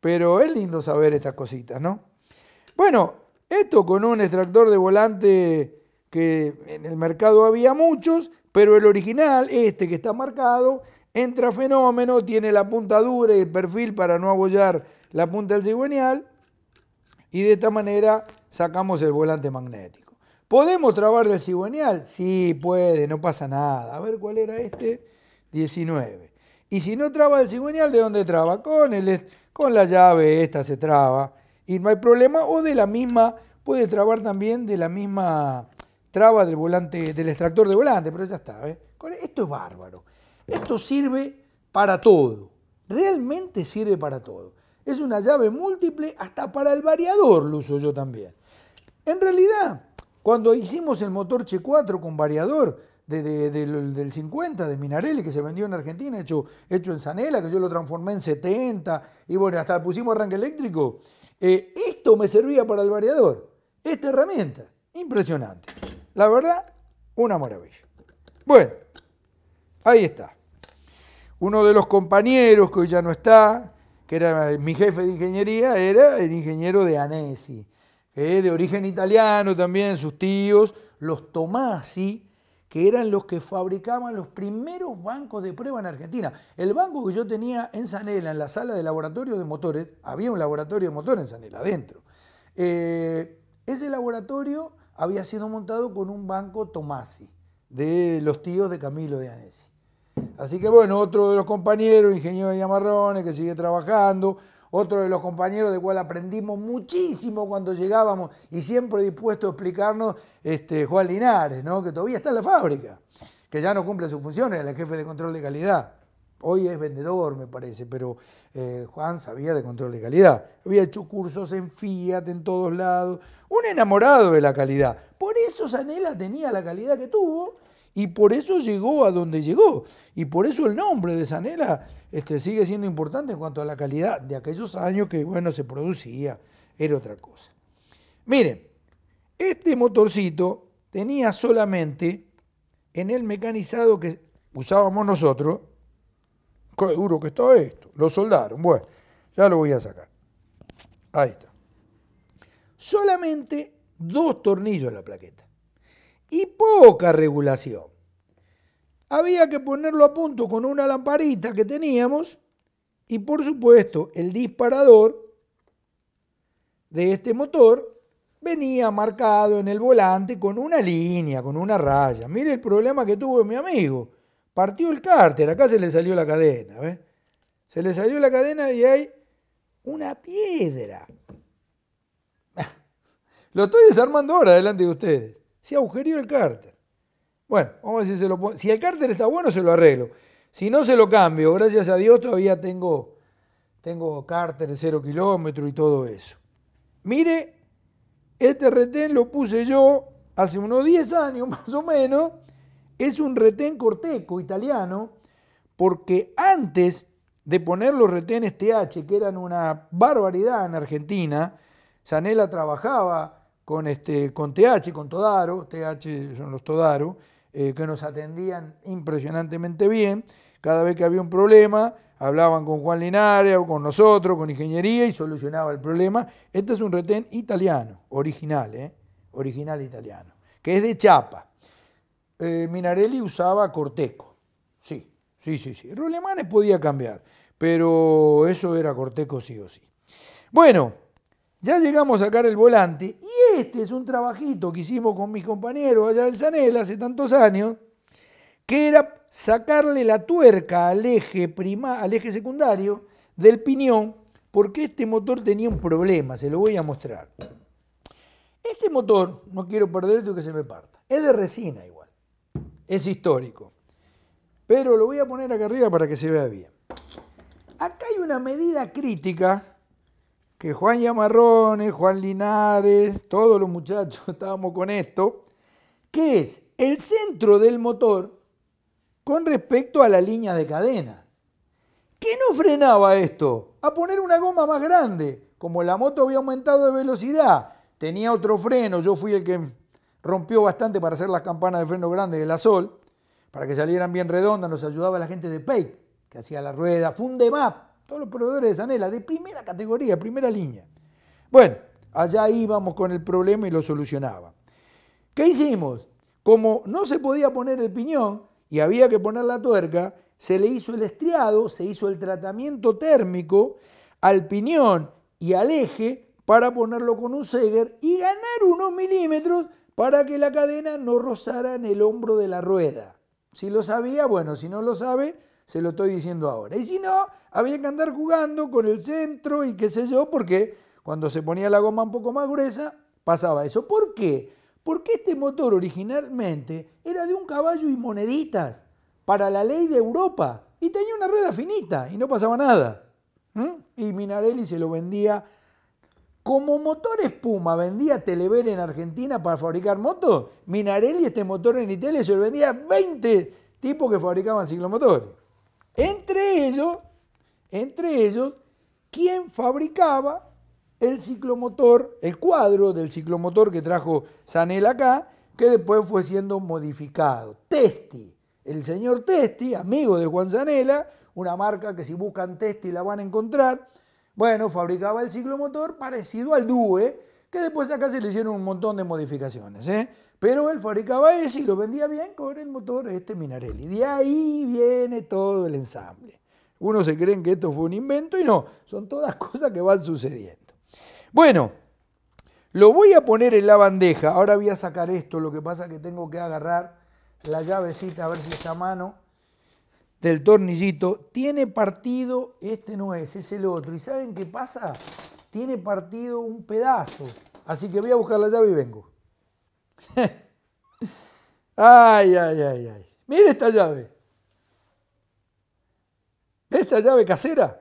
pero es lindo saber estas cositas, ¿no? Bueno, esto con un extractor de volante que en el mercado había muchos, pero el original, este que está marcado, entra fenómeno, tiene la punta dura y el perfil para no abollar la punta del cigüeñal y de esta manera sacamos el volante magnético. ¿Podemos trabar del cigüeñal? Sí, puede, no pasa nada. A ver cuál era este. 19. Y si no traba del cigüeñal, ¿de dónde traba? Con, con la llave esta se traba. Y no hay problema. O de la misma, puede trabar también de la misma traba del volante, del extractor de volante, pero ya está. ¿eh? Esto es bárbaro. Esto sirve para todo. Realmente sirve para todo. Es una llave múltiple, hasta para el variador lo uso yo también. En realidad, cuando hicimos el motor Che4 con variador del 50 de Minarelli, que se vendió en Argentina, hecho, hecho en Sanela, que yo lo transformé en 70, y bueno, hasta pusimos arranque eléctrico, eh, esto me servía para el variador. Esta herramienta, impresionante. La verdad, una maravilla. Bueno, ahí está. Uno de los compañeros que hoy ya no está, que era mi jefe de ingeniería, era el ingeniero de Anesi. Eh, de origen italiano también, sus tíos, los Tomasi, que eran los que fabricaban los primeros bancos de prueba en Argentina. El banco que yo tenía en Sanela, en la sala de laboratorio de motores, había un laboratorio de motores en Sanela, adentro. Eh, ese laboratorio había sido montado con un banco Tomasi, de los tíos de Camilo de Anesi. Así que bueno, otro de los compañeros, ingeniero llamarrones que sigue trabajando, otro de los compañeros de cual aprendimos muchísimo cuando llegábamos y siempre dispuesto a explicarnos, este, Juan Linares, ¿no? que todavía está en la fábrica, que ya no cumple sus funciones, era el jefe de control de calidad. Hoy es vendedor, me parece, pero eh, Juan sabía de control de calidad. Había hecho cursos en Fiat, en todos lados. Un enamorado de la calidad. Por eso Sanela tenía la calidad que tuvo y por eso llegó a donde llegó. Y por eso el nombre de Sanela este, sigue siendo importante en cuanto a la calidad de aquellos años que, bueno, se producía. Era otra cosa. Miren, este motorcito tenía solamente en el mecanizado que usábamos nosotros. Qué duro que está esto. Lo soldaron. Bueno, ya lo voy a sacar. Ahí está. Solamente dos tornillos en la plaqueta y poca regulación. Había que ponerlo a punto con una lamparita que teníamos y por supuesto el disparador de este motor venía marcado en el volante con una línea, con una raya. Mire el problema que tuvo mi amigo. Partió el cárter, acá se le salió la cadena. Se le salió la cadena y hay una piedra. Lo estoy desarmando ahora delante de ustedes. Se agujerió el cárter. Bueno, vamos a ver si se lo Si el cárter está bueno, se lo arreglo. Si no, se lo cambio. Gracias a Dios todavía tengo, tengo de cero kilómetro y todo eso. Mire, este retén lo puse yo hace unos 10 años más o menos. Es un retén corteco italiano, porque antes de poner los retenes TH, que eran una barbaridad en Argentina, Sanela trabajaba con, este, con TH, con Todaro, TH son los Todaro, eh, que nos atendían impresionantemente bien. Cada vez que había un problema, hablaban con Juan Linares o con nosotros, con ingeniería y solucionaba el problema. Este es un retén italiano, original, eh, original italiano, que es de chapa. Eh, Minarelli usaba Corteco, sí, sí, sí, sí. podía cambiar, pero eso era Corteco sí o sí. Bueno, ya llegamos a sacar el volante y este es un trabajito que hicimos con mis compañeros allá del Sanel hace tantos años, que era sacarle la tuerca al eje, prima, al eje secundario del piñón, porque este motor tenía un problema, se lo voy a mostrar. Este motor, no quiero perder esto que se me parta, es de resina igual, es histórico, pero lo voy a poner acá arriba para que se vea bien. Acá hay una medida crítica que Juan Yamarrones, Juan Linares, todos los muchachos estábamos con esto, que es el centro del motor con respecto a la línea de cadena. ¿Qué no frenaba esto? A poner una goma más grande. Como la moto había aumentado de velocidad, tenía otro freno, yo fui el que rompió bastante para hacer las campanas de freno grande de la Sol, para que salieran bien redondas, nos ayudaba la gente de Pei, que hacía la rueda, Fundemap, todos los proveedores de Sanela, de primera categoría, primera línea. Bueno, allá íbamos con el problema y lo solucionaba. ¿Qué hicimos? Como no se podía poner el piñón y había que poner la tuerca, se le hizo el estriado, se hizo el tratamiento térmico al piñón y al eje para ponerlo con un Seger y ganar unos milímetros para que la cadena no rozara en el hombro de la rueda. Si lo sabía, bueno, si no lo sabe, se lo estoy diciendo ahora. Y si no, había que andar jugando con el centro y qué sé yo, porque cuando se ponía la goma un poco más gruesa, pasaba eso. ¿Por qué? Porque este motor originalmente era de un caballo y moneditas para la ley de Europa y tenía una rueda finita y no pasaba nada. Y Minarelli se lo vendía como motor espuma, vendía Telever en Argentina para fabricar motos. Minarelli este motor en Italia se lo vendía a 20 tipos que fabricaban ciclomotores. Entre ellos, entre ellos, ¿quién fabricaba el ciclomotor, el cuadro del ciclomotor que trajo Sanela acá, que después fue siendo modificado. Testi, el señor Testi, amigo de Juan Zanella, una marca que si buscan Testi la van a encontrar, bueno, fabricaba el ciclomotor parecido al DUE, que después acá se le hicieron un montón de modificaciones. ¿eh? Pero el fabricaba ese y lo vendía bien con el motor este Minarelli. De ahí viene todo el ensamble. Unos se creen que esto fue un invento y no, son todas cosas que van sucediendo. Bueno, lo voy a poner en la bandeja. Ahora voy a sacar esto, lo que pasa es que tengo que agarrar la llavecita a ver si esta mano del tornillito. Tiene partido, este no es, es el otro. ¿Y saben qué pasa? Tiene partido un pedazo. Así que voy a buscar la llave y vengo. ay, ay, ay, ay. Mire esta llave. Esta llave casera.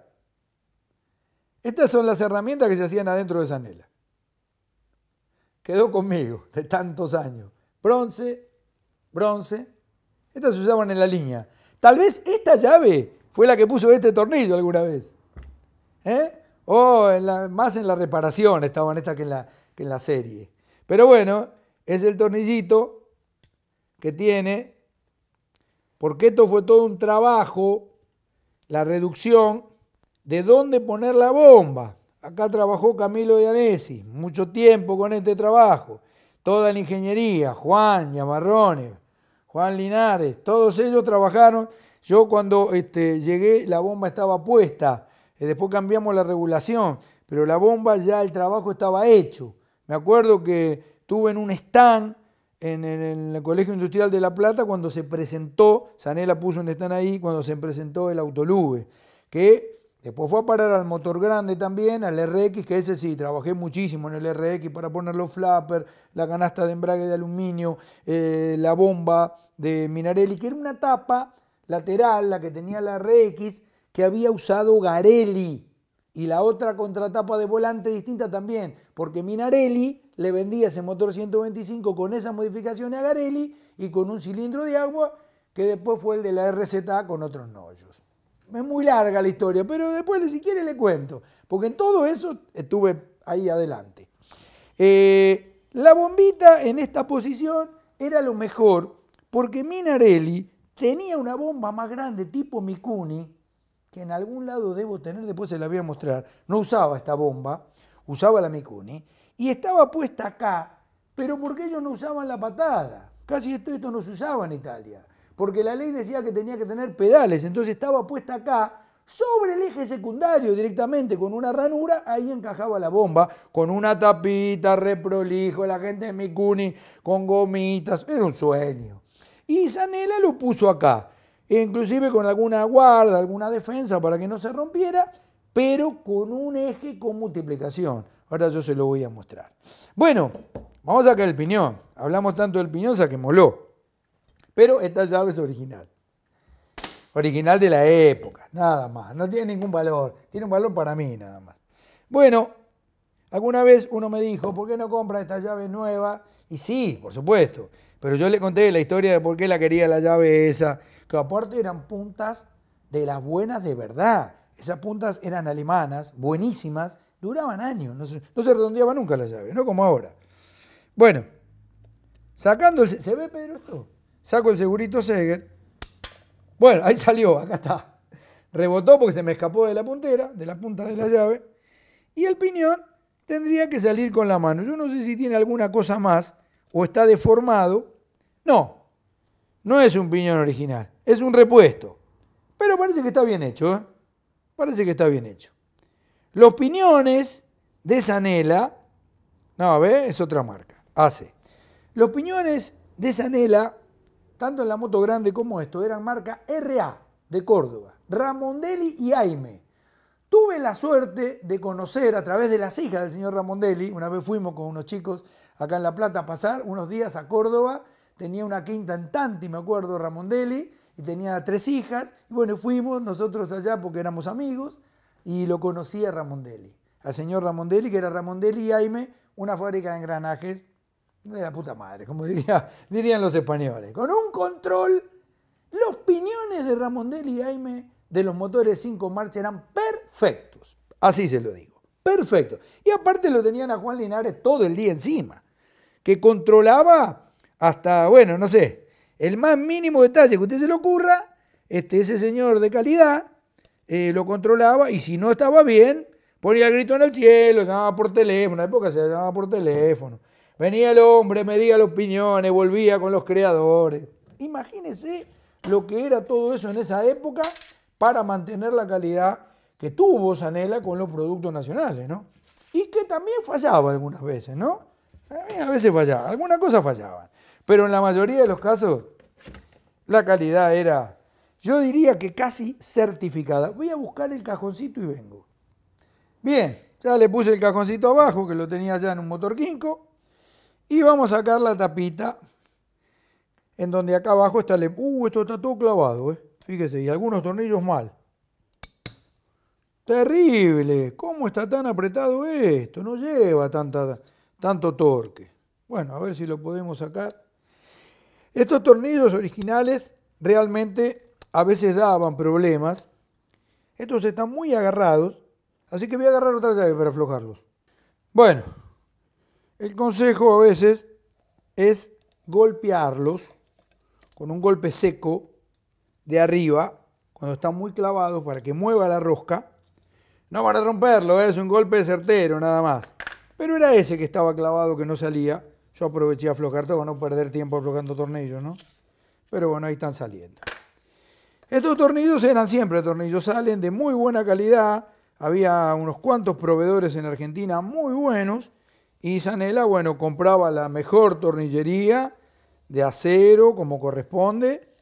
Estas son las herramientas que se hacían adentro de esa anela Quedó conmigo de tantos años. Bronce, bronce. Estas se usaban en la línea. Tal vez esta llave fue la que puso este tornillo alguna vez. ¿Eh? O más en la reparación estaban estas que en la, que en la serie. Pero bueno, es el tornillito que tiene, porque esto fue todo un trabajo, la reducción de dónde poner la bomba. Acá trabajó Camilo Ianesi, mucho tiempo con este trabajo. Toda la ingeniería, Juan Yamarrones, Juan Linares, todos ellos trabajaron. Yo cuando este, llegué la bomba estaba puesta, eh, después cambiamos la regulación, pero la bomba ya el trabajo estaba hecho. Me acuerdo que estuve en un stand en, el Colegio Industrial de La Plata cuando se presentó, Sanela puso un stand ahí, cuando se presentó el Autolube, que Después fue a parar al motor grande también, al RX, que ese sí, trabajé muchísimo en el RX para poner los flappers, la canasta de embrague de aluminio, eh, la bomba de Minarelli, que era una tapa lateral, la que tenía la RX, que había usado Garelli. Y la otra contratapa de volante distinta también, porque Minarelli le vendía ese motor 125 con esa modificación a Garelli y con un cilindro de agua que después fue el de la RZA con otros noyos Es muy larga la historia, pero después si quiere le cuento, porque en todo eso estuve ahí adelante. Eh, la bombita en esta posición era lo mejor, porque Minarelli tenía una bomba más grande tipo Mikuni, que en algún lado debo tener, después se la voy a mostrar, no usaba esta bomba, usaba la Mikuni, y estaba puesta acá, pero porque ellos no usaban la patada. Casi esto, no se usaba en Italia, porque la ley decía que tenía que tener pedales, entonces estaba puesta acá sobre el eje secundario directamente con una ranura, ahí encajaba la bomba, con una tapita, reprolijo, la gente de Mikuni, con gomitas, era un sueño. Y Zanella lo puso acá, inclusive con alguna guarda, alguna defensa para que no se rompiera, pero con un eje con multiplicación. Ahora yo se lo voy a mostrar. Bueno, vamos a sacar el piñón. Hablamos tanto del piñón, moló. Pero esta llave es original. Original de la época, nada más. No tiene ningún valor. Tiene un valor para mí, nada más. Bueno, alguna vez uno me dijo, ¿por qué no compra esta llave nueva? Y sí, por supuesto. Pero yo le conté la historia de por qué la quería la llave esa. Que aparte eran puntas de las buenas de verdad. Esas puntas eran alemanas, buenísimas, duraban años, no se, redondeaba nunca la llave, no como ahora. Bueno, sacando el... ¿Se ve, Pedro, esto? Saco el segurito Seger. Bueno, ahí salió, acá está. Rebotó porque se me escapó de la puntera, de la punta de la llave. Y el piñón tendría que salir con la mano. Yo no sé si tiene alguna cosa más o está deformado. No, no es un piñón original, es un repuesto. Pero parece que está bien hecho, ¿eh? Parece que está bien hecho. Los piñones de Sanela, no, ve, es otra marca, hace. Los piñones de Sanela, tanto en la moto grande como esto, eran marca RA de Córdoba, Ramondelli y Aime. Tuve la suerte de conocer a través de las hijas del señor Ramondelli, una vez fuimos con unos chicos acá en La Plata a pasar unos días a Córdoba, tenía una quinta en Tanti, me acuerdo, Ramondelli, y tenía tres hijas, y bueno, fuimos nosotros allá porque éramos amigos, y lo conocía a Ramondelli, al señor Ramondelli, que era Ramondelli y Jaime, una fábrica de engranajes de la puta madre, como dirían los españoles, con un control. Los piñones de Ramondelli y Jaime de los motores 5 marchas eran perfectos, así se lo digo, perfectos. Y aparte lo tenían a Juan Linares todo el día encima, que controlaba hasta, bueno, no sé, el más mínimo detalle que usted se le ocurra, este, ese señor de calidad eh, lo controlaba y si no estaba bien, ponía el grito en el cielo, llamaba por teléfono, en la época se llamaba por teléfono. Venía el hombre, medía las opiniones, volvía con los creadores. Imagínense lo que era todo eso en esa época para mantener la calidad que tuvo Sanela con los productos nacionales, ¿no? Y que también fallaba algunas veces, ¿no? Eh, a veces fallaba, algunas cosas fallaban. Pero en la mayoría de los casos, la calidad era yo diría que casi certificada. Voy a buscar el cajoncito y vengo. Bien, ya le puse el cajoncito abajo, que lo tenía ya en un motor quinco. Y vamos a sacar la tapita, en donde acá abajo está el... Em-, uh, esto está todo clavado, ¿eh? Fíjese, y algunos tornillos mal. Terrible, ¿cómo está tan apretado esto? No lleva tanta, tanto torque. Bueno, a ver si lo podemos sacar. Estos tornillos originales realmente a veces daban problemas. Estos están muy agarrados, así que voy a agarrar otra llave para aflojarlos. Bueno, el consejo a veces es golpearlos con un golpe seco de arriba, cuando están muy clavados, para que mueva la rosca. No para romperlo, es un golpe certero nada más. Pero era ese que estaba clavado, que no salía. Yo aproveché a aflojar todo, no perder tiempo aflojando tornillos, ¿no? Pero bueno, ahí están saliendo. Estos tornillos eran siempre tornillos salen de muy buena calidad. Había unos cuantos proveedores en Argentina muy buenos. Y Sanela, bueno, compraba la mejor tornillería de acero como corresponde.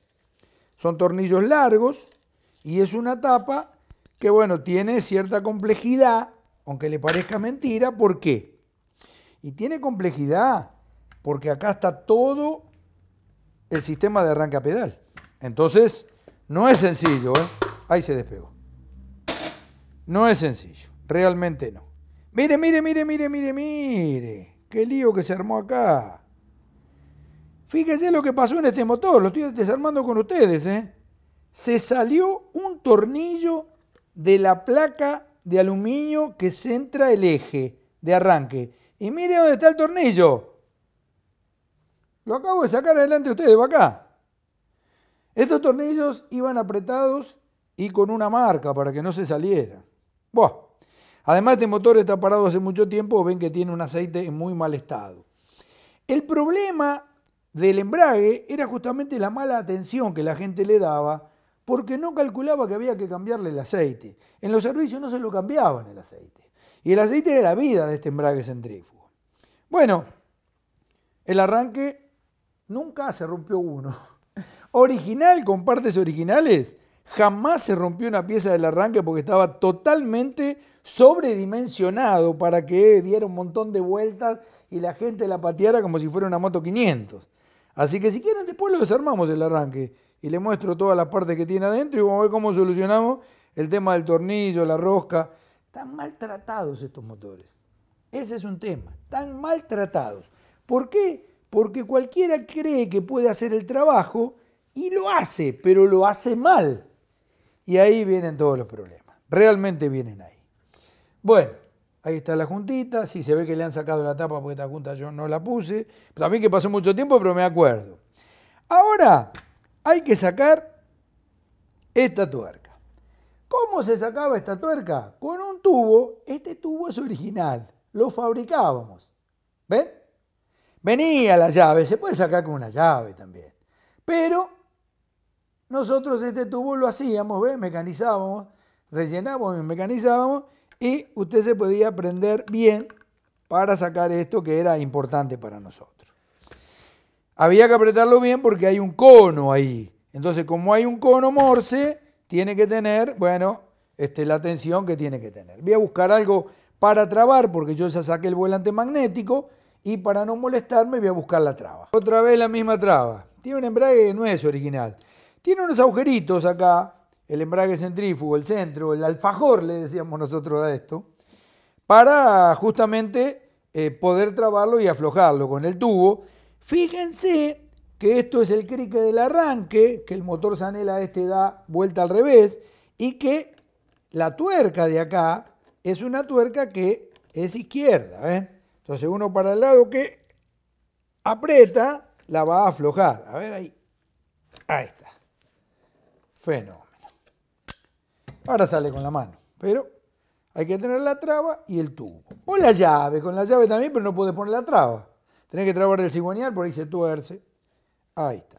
Son tornillos largos y es una tapa que, bueno, tiene cierta complejidad, aunque le parezca mentira. ¿Por qué? Y tiene complejidad porque acá está todo el sistema de arranca pedal. Entonces, no es sencillo, ¿eh? Ahí se despegó. No es sencillo, realmente no. Mire, mire, mire, mire, mire, mire. Qué lío que se armó acá. Fíjense lo que pasó en este motor, lo estoy desarmando con ustedes, ¿eh? Se salió un tornillo de la placa de aluminio que centra el eje de arranque. Y mire dónde está el tornillo. Lo acabo de sacar adelante ustedes, va acá. Estos tornillos iban apretados y con una marca para que no se saliera. Además, este motor está parado hace mucho tiempo, ven que tiene un aceite en muy mal estado. El problema del embrague era justamente la mala atención que la gente le daba porque no calculaba que había que cambiarle el aceite. En los servicios no se lo cambiaban el aceite. Y el aceite era la vida de este embrague centrífugo. Bueno, el arranque nunca se rompió uno. Original con partes originales. Jamás se rompió una pieza del arranque porque estaba totalmente sobredimensionado para que diera un montón de vueltas y la gente la pateara como si fuera una moto 500. Así que si quieren, después lo desarmamos el arranque y le muestro todas las partes que tiene adentro y vamos a ver cómo solucionamos el tema del tornillo, la rosca. Están maltratados estos motores. Ese es un tema. Están maltratados. ¿Por qué? Porque cualquiera cree que puede hacer el trabajo y lo hace, pero lo hace mal. Y ahí vienen todos los problemas. Realmente vienen ahí. Bueno, ahí está la juntita. si se ve que le han sacado la tapa porque esta junta yo no la puse. También que pasó mucho tiempo, pero me acuerdo. Ahora hay que sacar esta tuerca. ¿Cómo se sacaba esta tuerca? Con un tubo. Este tubo es original. Lo fabricábamos. ¿Ven? Venía la llave. Se puede sacar con una llave también. Pero nosotros este tubo lo hacíamos, ¿ves? Mecanizábamos, rellenábamos y mecanizábamos y usted se podía aprender bien para sacar esto que era importante para nosotros. Había que apretarlo bien porque hay un cono ahí. Entonces, como hay un cono morse, tiene que tener, bueno, este, la tensión que tiene que tener. Voy a buscar algo para trabar porque yo ya saqué el volante magnético y para no molestarme voy a buscar la traba. Otra vez la misma traba. Tiene un embrague que no es original. Tiene unos agujeritos acá, el embrague centrífugo, el centro, el alfajor, le decíamos nosotros a esto, para justamente eh, poder trabarlo y aflojarlo con el tubo. Fíjense que esto es el crique del arranque, que el motor sanela este da vuelta al revés, y que la tuerca de acá es una tuerca que es izquierda, Entonces uno para el lado que aprieta, la va a aflojar. A ver ahí. Ahí está. Fenómeno. Ahora sale con la mano, pero hay que tener la traba y el tubo. O la llave, con la llave también, pero no puedes poner la traba. Tenés que trabar el cigüeñal, por ahí se tuerce. Ahí está.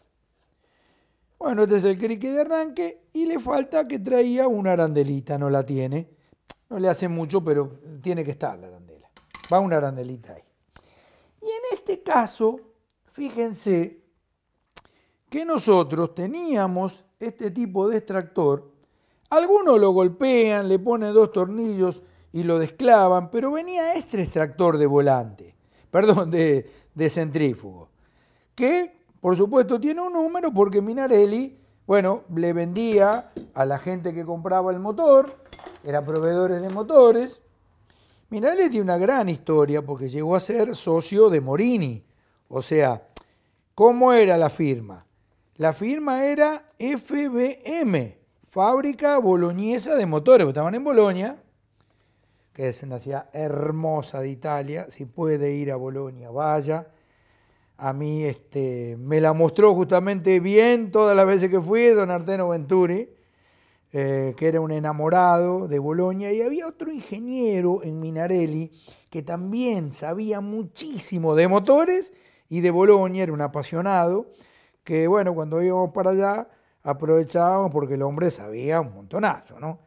Bueno, este es el crique de arranque y le falta que traía una arandelita, no la tiene. No le hace mucho, pero tiene que estar la arandela. Va una arandelita ahí. Y en este caso, fíjense que nosotros teníamos este tipo de extractor, algunos lo golpean, le ponen dos tornillos y lo desclavan, pero venía este extractor de volante, perdón, de, centrífugo, que por supuesto tiene un número porque Minarelli, bueno, le vendía a la gente que compraba el motor, era proveedores de motores. Minarelli tiene una gran historia porque llegó a ser socio de Morini, o sea, ¿cómo era la firma? La firma era FBM, Fábrica Boloñesa de Motores, estaban en Bolonia, que es una ciudad hermosa de Italia. Si puede ir a Bolonia, vaya. A mí este, me la mostró justamente bien todas las veces que fui, don Arteno Venturi, eh, que era un enamorado de Bolonia. Y había otro ingeniero en Minarelli que también sabía muchísimo de motores y de Bolonia, era un apasionado que bueno, cuando íbamos para allá aprovechábamos porque el hombre sabía un montonazo, ¿no?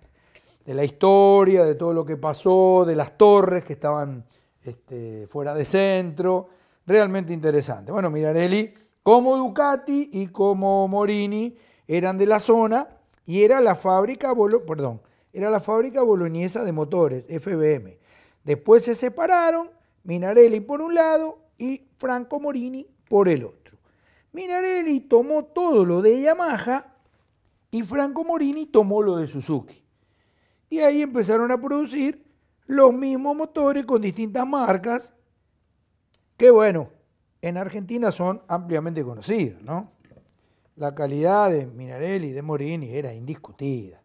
De la historia, de todo lo que pasó, de las torres que estaban este, fuera de centro, realmente interesante. Bueno, Mirarelli, como Ducati y como Morini eran de la zona y era la fábrica, perdón, era la fábrica boloñesa de motores, FBM. Después se separaron, Minarelli por un lado y Franco Morini por el otro. Minarelli tomó todo lo de Yamaha y Franco Morini tomó lo de Suzuki. Y ahí empezaron a producir los mismos motores con distintas marcas que, bueno, en Argentina son ampliamente conocidos, ¿no? La calidad de Minarelli y de Morini era indiscutida.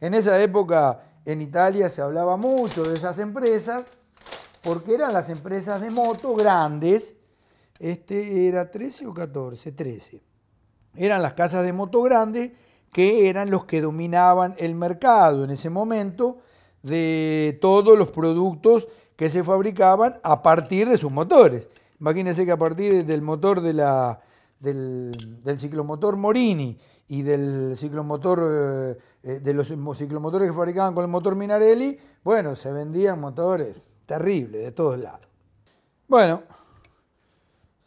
En esa época en Italia se hablaba mucho de esas empresas porque eran las empresas de moto grandes este era 13 o 14, 13. Eran las casas de moto grande que eran los que dominaban el mercado en ese momento de todos los productos que se fabricaban a partir de sus motores. Imagínense que a partir del motor de la, del, ciclomotor Morini y del ciclomotor, eh, eh, de los ciclomotores que fabricaban con el motor Minarelli, bueno, se vendían motores terribles de todos lados. Bueno,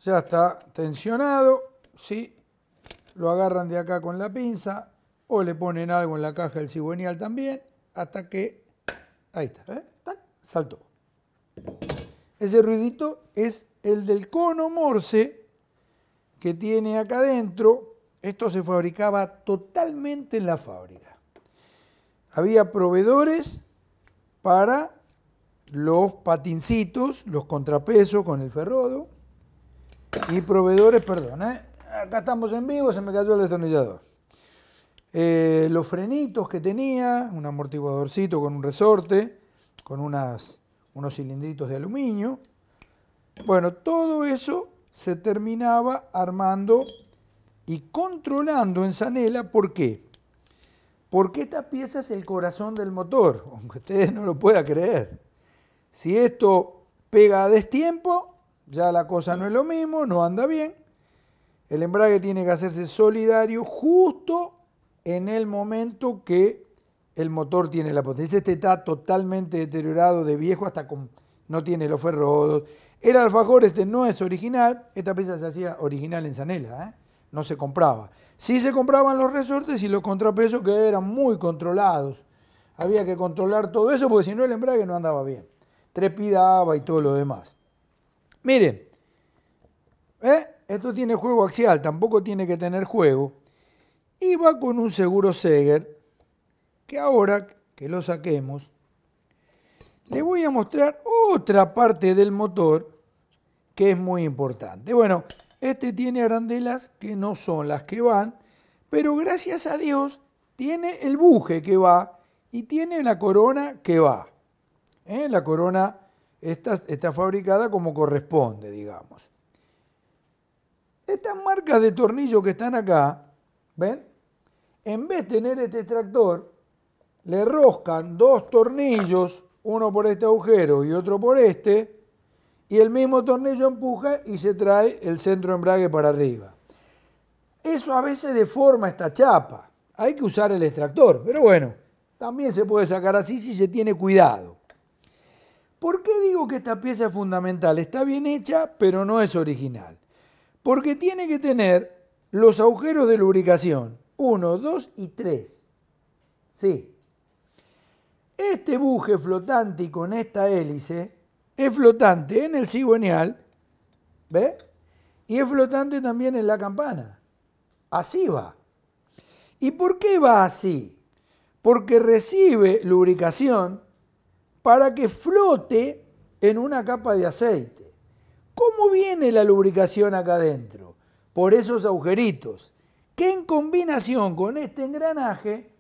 ya está tensionado, ¿sí? lo agarran de acá con la pinza o le ponen algo en la caja del cigüeñal también, hasta que, ahí está, ¿eh? saltó. Ese ruidito es el del cono morse que tiene acá adentro. Esto se fabricaba totalmente en la fábrica. Había proveedores para los patincitos, los contrapesos con el ferrodo, y proveedores, perdón, ¿eh? acá estamos en vivo, se me cayó el destornillador. Eh, los frenitos que tenía, un amortiguadorcito con un resorte, con unas, unos cilindritos de aluminio. Bueno, todo eso se terminaba armando y controlando en Sanela. ¿Por qué? Porque esta pieza es el corazón del motor, aunque ustedes no lo puedan creer. Si esto pega a destiempo, ya la cosa no es lo mismo, no anda bien. El embrague tiene que hacerse solidario justo en el momento que el motor tiene la potencia. Este está totalmente deteriorado, de viejo, hasta con, no tiene los ferrodos. El alfajor este no es original, esta pieza se hacía original en Sanela, ¿eh? no se compraba. Sí se compraban los resortes y los contrapesos que eran muy controlados. Había que controlar todo eso porque si no el embrague no andaba bien. Trepidaba y todo lo demás. Miren, ¿eh? esto tiene juego axial, tampoco tiene que tener juego. Y va con un seguro Seger, que ahora que lo saquemos, le voy a mostrar otra parte del motor que es muy importante. Bueno, este tiene arandelas que no son las que van, pero gracias a Dios tiene el buje que va y tiene la corona que va. ¿eh? La corona esta está fabricada como corresponde, digamos. Estas marcas de tornillo que están acá, ¿ven? En vez de tener este extractor, le roscan dos tornillos, uno por este agujero y otro por este, y el mismo tornillo empuja y se trae el centro embrague para arriba. Eso a veces deforma esta chapa. Hay que usar el extractor, pero bueno, también se puede sacar así si se tiene cuidado. ¿Por qué digo que esta pieza es fundamental? Está bien hecha, pero no es original. Porque tiene que tener los agujeros de lubricación. 1, 2 y 3. Sí. Este buje flotante y con esta hélice es flotante en el cigüeñal, ¿ve? Y es flotante también en la campana. Así va. ¿Y por qué va así? Porque recibe lubricación para que flote en una capa de aceite. ¿Cómo viene la lubricación acá adentro? Por esos agujeritos, que en combinación con este engranaje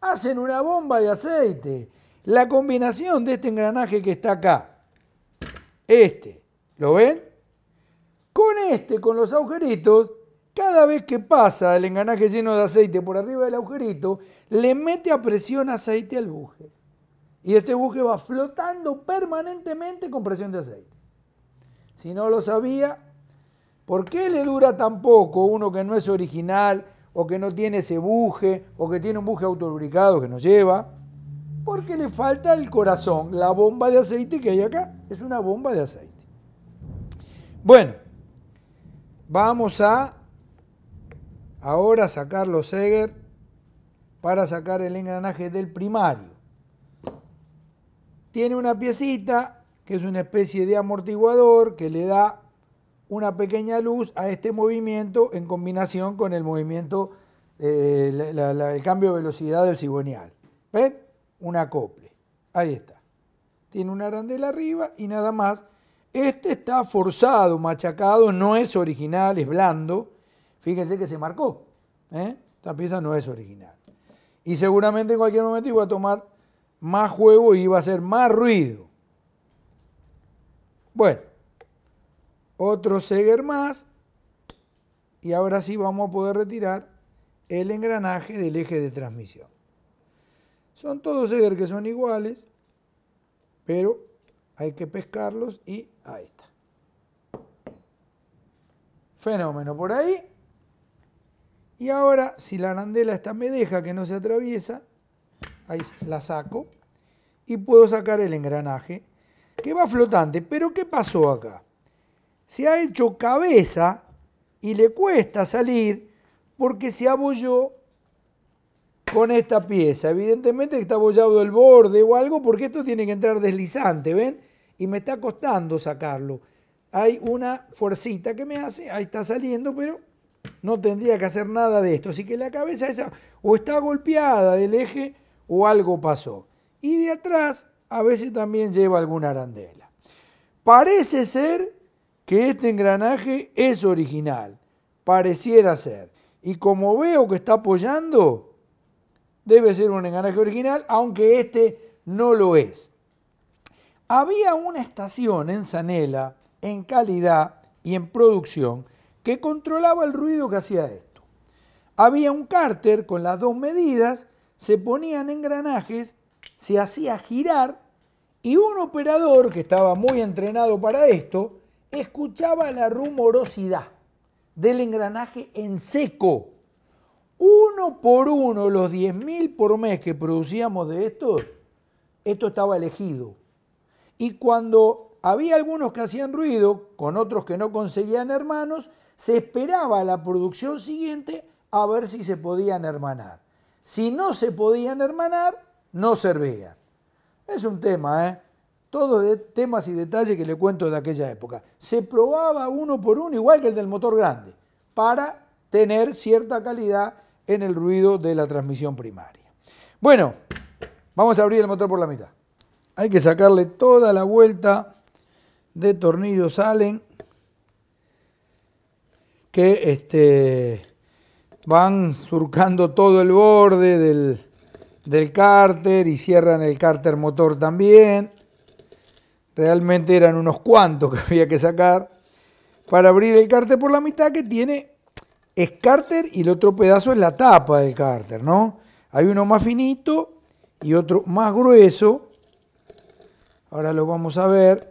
hacen una bomba de aceite. La combinación de este engranaje que está acá, este, ¿lo ven? Con este, con los agujeritos, cada vez que pasa el engranaje lleno de aceite por arriba del agujerito, le mete a presión aceite al buje. Y este buje va flotando permanentemente con presión de aceite. Si no lo sabía, ¿por qué le dura tan poco uno que no es original o que no tiene ese buje o que tiene un buje autolubricado que no lleva? Porque le falta el corazón, la bomba de aceite que hay acá. Es una bomba de aceite. Bueno, vamos a ahora sacar los Eger para sacar el engranaje del primario tiene una piecita que es una especie de amortiguador que le da una pequeña luz a este movimiento en combinación con el movimiento, eh, el cambio de velocidad del cigüeñal. ¿Ven? Un acople. Ahí está. Tiene una arandela arriba y nada más. Este está forzado, machacado, no es original, es blando. Fíjense que se marcó. ¿eh? Esta pieza no es original. Y seguramente en cualquier momento iba a tomar más juego y iba a ser más ruido. Bueno, otro Seger más. Y ahora sí vamos a poder retirar el engranaje del eje de transmisión. Son todos Seger que son iguales, pero hay que pescarlos y ahí está. Fenómeno por ahí. Y ahora, si la arandela esta me deja que no se atraviesa, ahí la saco, y puedo sacar el engranaje, que va flotante. Pero ¿qué pasó acá? Se ha hecho cabeza y le cuesta salir porque se abolló con esta pieza. Evidentemente está abollado el borde o algo porque esto tiene que entrar deslizante, ¿ven? Y me está costando sacarlo. Hay una fuercita que me hace, ahí está saliendo, pero no tendría que hacer nada de esto. Así que la cabeza esa o está golpeada del eje o algo pasó. Y de atrás a veces también lleva alguna arandela. Parece ser que este engranaje es original, pareciera ser. Y como veo que está apoyando, debe ser un engranaje original, aunque este no lo es. Había una estación en Sanela, en calidad y en producción, que controlaba el ruido que hacía esto. Había un cárter con las dos medidas se ponían engranajes, se hacía girar y un operador que estaba muy entrenado para esto, escuchaba la rumorosidad del engranaje en seco. Uno por uno, los 10.000 por mes que producíamos de esto, esto estaba elegido. Y cuando había algunos que hacían ruido, con otros que no conseguían hermanos, se esperaba la producción siguiente a ver si se podían hermanar. Si no se podían hermanar, no servían. Es un tema, ¿eh? Todos de temas y detalles que le cuento de aquella época. Se probaba uno por uno, igual que el del motor grande, para tener cierta calidad en el ruido de la transmisión primaria. Bueno, vamos a abrir el motor por la mitad. Hay que sacarle toda la vuelta de tornillos Allen que este, van surcando todo el borde del, del cárter y cierran el cárter motor también. Realmente eran unos cuantos que había que sacar para abrir el cárter por la mitad que tiene es cárter y el otro pedazo es la tapa del cárter, ¿no? Hay uno más finito y otro más grueso. Ahora lo vamos a ver.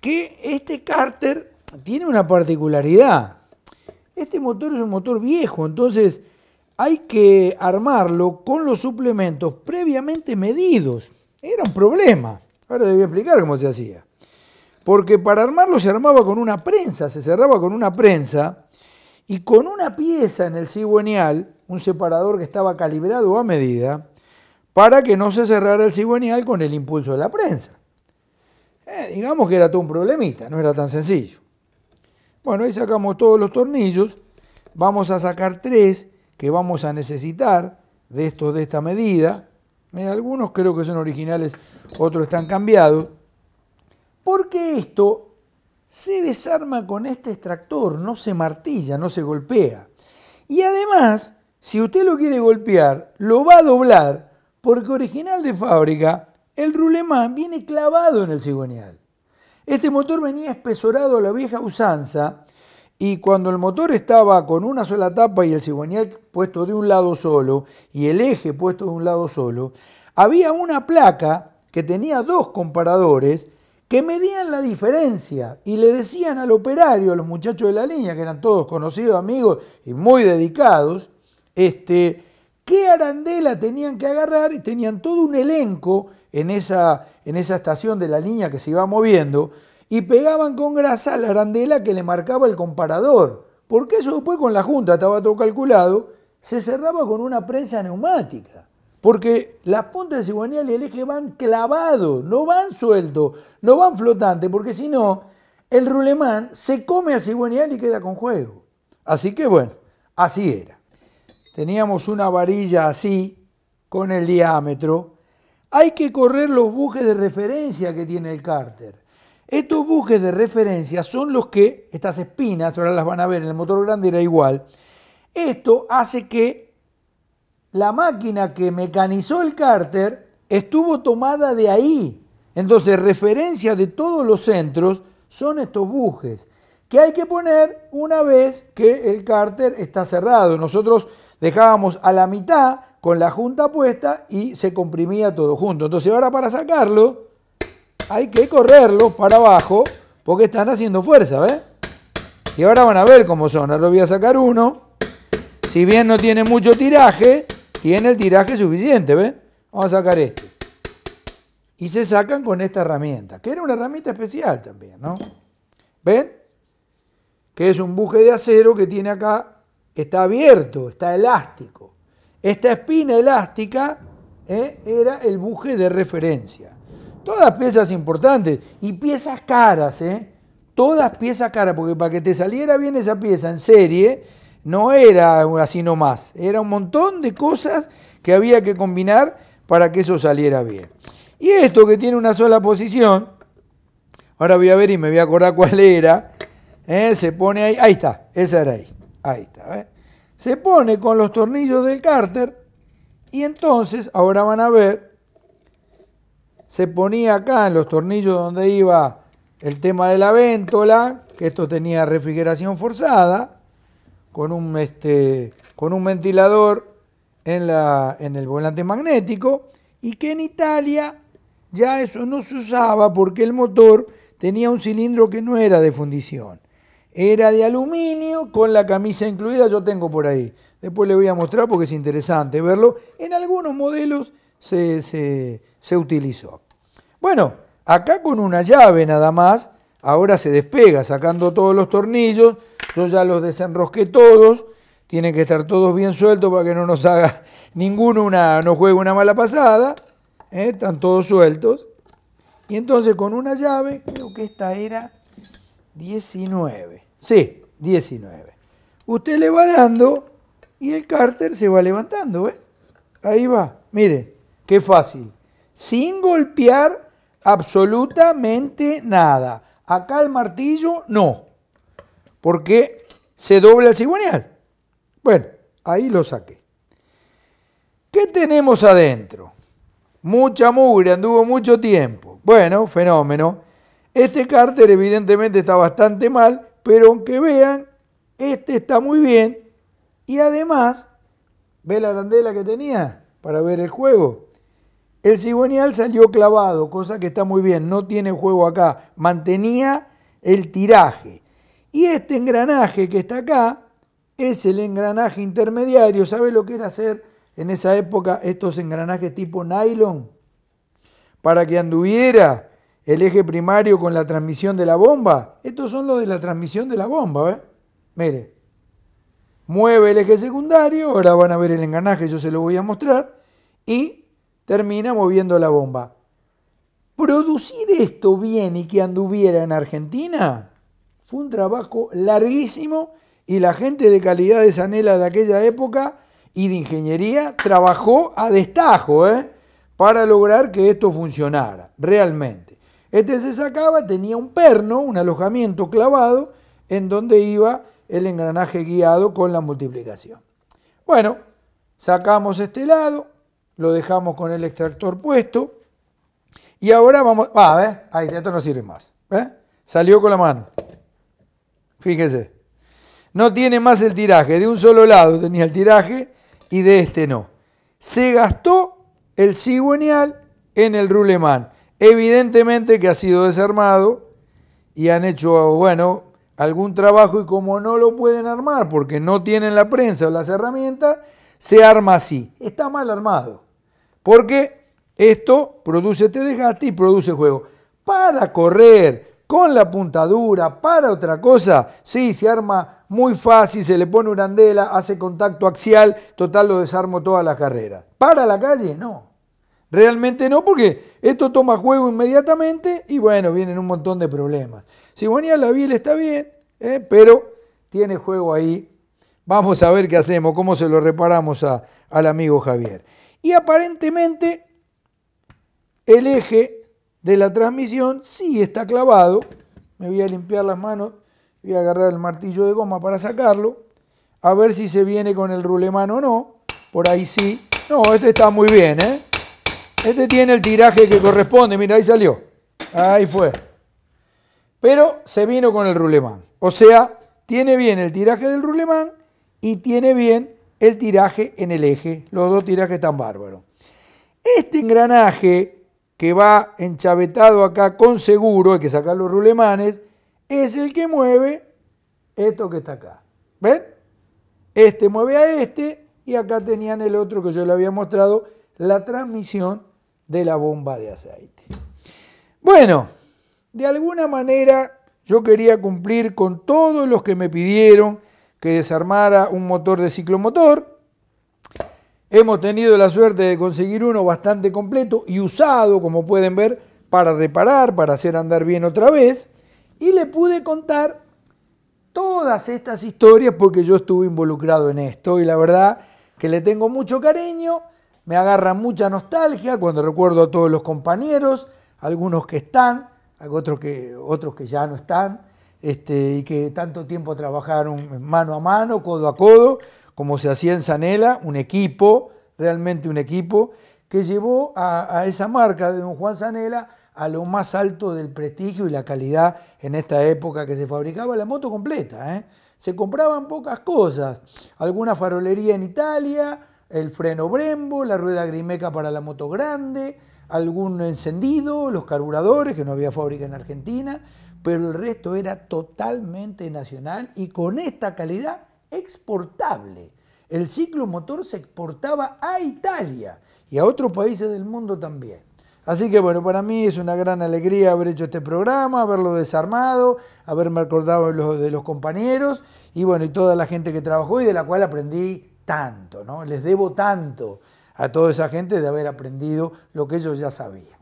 Que este cárter tiene una particularidad. Este motor es un motor viejo, entonces hay que armarlo con los suplementos previamente medidos. Era un problema. Ahora le voy a explicar cómo se hacía. Porque para armarlo se armaba con una prensa, se cerraba con una prensa y con una pieza en el cigüeñal, un separador que estaba calibrado a medida, para que no se cerrara el cigüeñal con el impulso de la prensa. Eh, digamos que era todo un problemita, no era tan sencillo. Bueno, ahí sacamos todos los tornillos. Vamos a sacar tres que vamos a necesitar de estos de esta medida. Eh, algunos creo que son originales, otros están cambiados. Porque esto se desarma con este extractor, no se martilla, no se golpea. Y además, si usted lo quiere golpear, lo va a doblar, porque original de fábrica, el rulemán viene clavado en el cigüeñal. Este motor venía espesorado a la vieja usanza y cuando el motor estaba con una sola tapa y el cigüeñal puesto de un lado solo y el eje puesto de un lado solo, había una placa que tenía dos comparadores que medían la diferencia y le decían al operario, a los muchachos de la línea, que eran todos conocidos, amigos y muy dedicados, este, qué arandela tenían que agarrar y tenían todo un elenco en esa, en esa estación de la línea que se iba moviendo y pegaban con grasa la arandela que le marcaba el comparador. Porque eso después con la Junta estaba todo calculado, se cerraba con una prensa neumática. Porque las puntas de cigüeñal y el eje van clavados, no van sueltos, no van flotantes, porque si no, el rulemán se come a cigüeñal y queda con juego. Así que bueno, así era. Teníamos una varilla así, con el diámetro, hay que correr los buques de referencia que tiene el cárter. Estos bujes de referencia son los que, estas espinas, ahora las van a ver, en el motor grande era igual, esto hace que la máquina que mecanizó el cárter estuvo tomada de ahí. Entonces, referencia de todos los centros son estos bujes que hay que poner una vez que el cárter está cerrado. Nosotros dejábamos a la mitad con la junta puesta y se comprimía todo junto. Entonces ahora para sacarlo hay que correrlo para abajo porque están haciendo fuerza, ¿ves? Y ahora van a ver cómo son. Ahora voy a sacar uno. Si bien no tiene mucho tiraje, tiene el tiraje suficiente, ¿ves? Vamos a sacar este. Y se sacan con esta herramienta, que era una herramienta especial también, ¿no? ¿Ven? que es un buje de acero que tiene acá, está abierto, está elástico. Esta espina elástica eh, era el buje de referencia. Todas piezas importantes y piezas caras, eh. todas piezas caras, porque para que te saliera bien esa pieza en serie, no era así nomás, era un montón de cosas que había que combinar para que eso saliera bien. Y esto que tiene una sola posición, ahora voy a ver y me voy a acordar cuál era, ¿Eh? se pone ahí, ahí está, esa era ahí, ahí está. ¿eh? Se pone con los tornillos del cárter y entonces, ahora van a ver, se ponía acá en los tornillos donde iba el tema de la ventola, que esto tenía refrigeración forzada, con un, este, con un ventilador en, la, en el volante magnético, y que en Italia ya eso no se usaba porque el motor tenía un cilindro que no era de fundición, era de aluminio con la camisa incluida, yo tengo por ahí. Después le voy a mostrar porque es interesante verlo. En algunos modelos se, utilizó. Bueno, acá con una llave nada más, ahora se despega sacando todos los tornillos. Yo ya los desenrosqué todos. Tienen que estar todos bien sueltos para que no nos haga ninguno una, no juegue una mala pasada. ¿eh? Están todos sueltos. Y entonces con una llave, creo que esta era 19. Sí, 19. Usted le va dando y el cárter se va levantando, Ahí va. mire, qué fácil. Sin golpear absolutamente nada. Acá el martillo no, porque se dobla el cigüeñal. Bueno, ahí lo saqué. ¿Qué tenemos adentro? Mucha mugre, anduvo mucho tiempo. Bueno, fenómeno. Este cárter evidentemente está bastante mal, pero aunque vean, este está muy bien. Y además, ¿ve la arandela que tenía para ver el juego? El cigüeñal salió clavado, cosa que está muy bien, no tiene juego acá, mantenía el tiraje. Y este engranaje que está acá es el engranaje intermediario. ¿Sabe lo que era hacer en esa época estos engranajes tipo nylon? Para que anduviera el eje primario con la transmisión de la bomba. Estos son los de la transmisión de la bomba, Mire, mueve el eje secundario, ahora van a ver el engranaje, yo se lo voy a mostrar, y termina moviendo la bomba. Producir esto bien y que anduviera en Argentina fue un trabajo larguísimo y la gente de calidad de Sanela de aquella época y de ingeniería trabajó a destajo ¿eh? para lograr que esto funcionara realmente. Este se sacaba, tenía un perno, un alojamiento clavado, en donde iba el engranaje guiado con la multiplicación. Bueno, sacamos este lado, lo dejamos con el extractor puesto y ahora vamos... a ver ¿eh? Ahí, esto no sirve más. ¿eh? Salió con la mano. Fíjese. No tiene más el tiraje. De un solo lado tenía el tiraje y de este no. Se gastó el cigüeñal en el rulemán. Evidentemente que ha sido desarmado y han hecho, bueno, algún trabajo y como no lo pueden armar porque no tienen la prensa o las herramientas, se arma así. Está mal armado. Porque esto produce te desgaste y produce juego. Para correr con la puntadura, para otra cosa, sí, se arma muy fácil, se le pone una andela, hace contacto axial, total lo desarmo toda la carrera. Para la calle, no. Realmente no, porque esto toma juego inmediatamente y bueno, vienen un montón de problemas. Si la biela está bien, ¿eh? pero tiene juego ahí. Vamos a ver qué hacemos, cómo se lo reparamos a, al amigo Javier. Y aparentemente el eje de la transmisión sí está clavado. Me voy a limpiar las manos, voy a agarrar el martillo de goma para sacarlo. A ver si se viene con el rulemán o no. Por ahí sí. No, esto está muy bien, ¿eh? Este tiene el tiraje que corresponde. Mira, ahí salió. Ahí fue. Pero se vino con el rulemán. O sea, tiene bien el tiraje del rulemán y tiene bien el tiraje en el eje. Los dos tirajes tan bárbaros. Este engranaje que va enchavetado acá con seguro, hay que sacar los rulemanes, es el que mueve esto que está acá. ¿Ven? Este mueve a este y acá tenían el otro que yo le había mostrado la transmisión de la bomba de aceite. Bueno, de alguna manera yo quería cumplir con todos los que me pidieron que desarmara un motor de ciclomotor. Hemos tenido la suerte de conseguir uno bastante completo y usado, como pueden ver, para reparar, para hacer andar bien otra vez. Y le pude contar todas estas historias porque yo estuve involucrado en esto y la verdad que le tengo mucho cariño me agarra mucha nostalgia cuando recuerdo a todos los compañeros, algunos que están, otros que, otros que ya no están, este, y que tanto tiempo trabajaron mano a mano, codo a codo, como se hacía en Sanela, un equipo, realmente un equipo, que llevó a, esa marca de don Juan Sanela a lo más alto del prestigio y la calidad en esta época que se fabricaba la moto completa. ¿eh? Se compraban pocas cosas, alguna farolería en Italia, el freno Brembo, la rueda Grimeca para la moto grande, algún encendido, los carburadores, que no había fábrica en Argentina, pero el resto era totalmente nacional y con esta calidad exportable. El ciclo motor se exportaba a Italia y a otros países del mundo también. Así que bueno, para mí es una gran alegría haber hecho este programa, haberlo desarmado, haberme acordado de los, compañeros y bueno, y toda la gente que trabajó y de la cual aprendí tanto, ¿no? Les debo tanto a toda esa gente de haber aprendido lo que ellos ya sabían.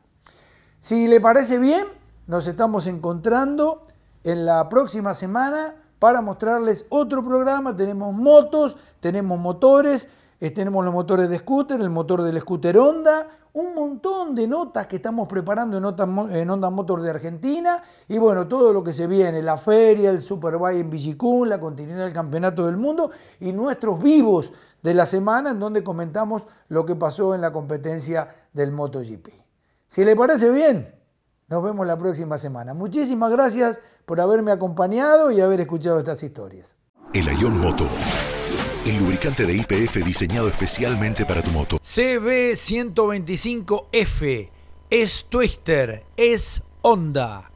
Si le parece bien, nos estamos encontrando en la próxima semana para mostrarles otro programa. Tenemos motos, tenemos motores, eh, tenemos los motores de scooter, el motor del scooter Honda, un montón de notas que estamos preparando en, Onda, en Motor de Argentina y bueno, todo lo que se viene, la feria, el Superbike en Villicún, la continuidad del Campeonato del Mundo y nuestros vivos de la semana en donde comentamos lo que pasó en la competencia del MotoGP. Si le parece bien, nos vemos la próxima semana. Muchísimas gracias por haberme acompañado y haber escuchado estas historias. El Ion Moto el lubricante de IPF diseñado especialmente para tu moto. CB125F es Twister, es Honda.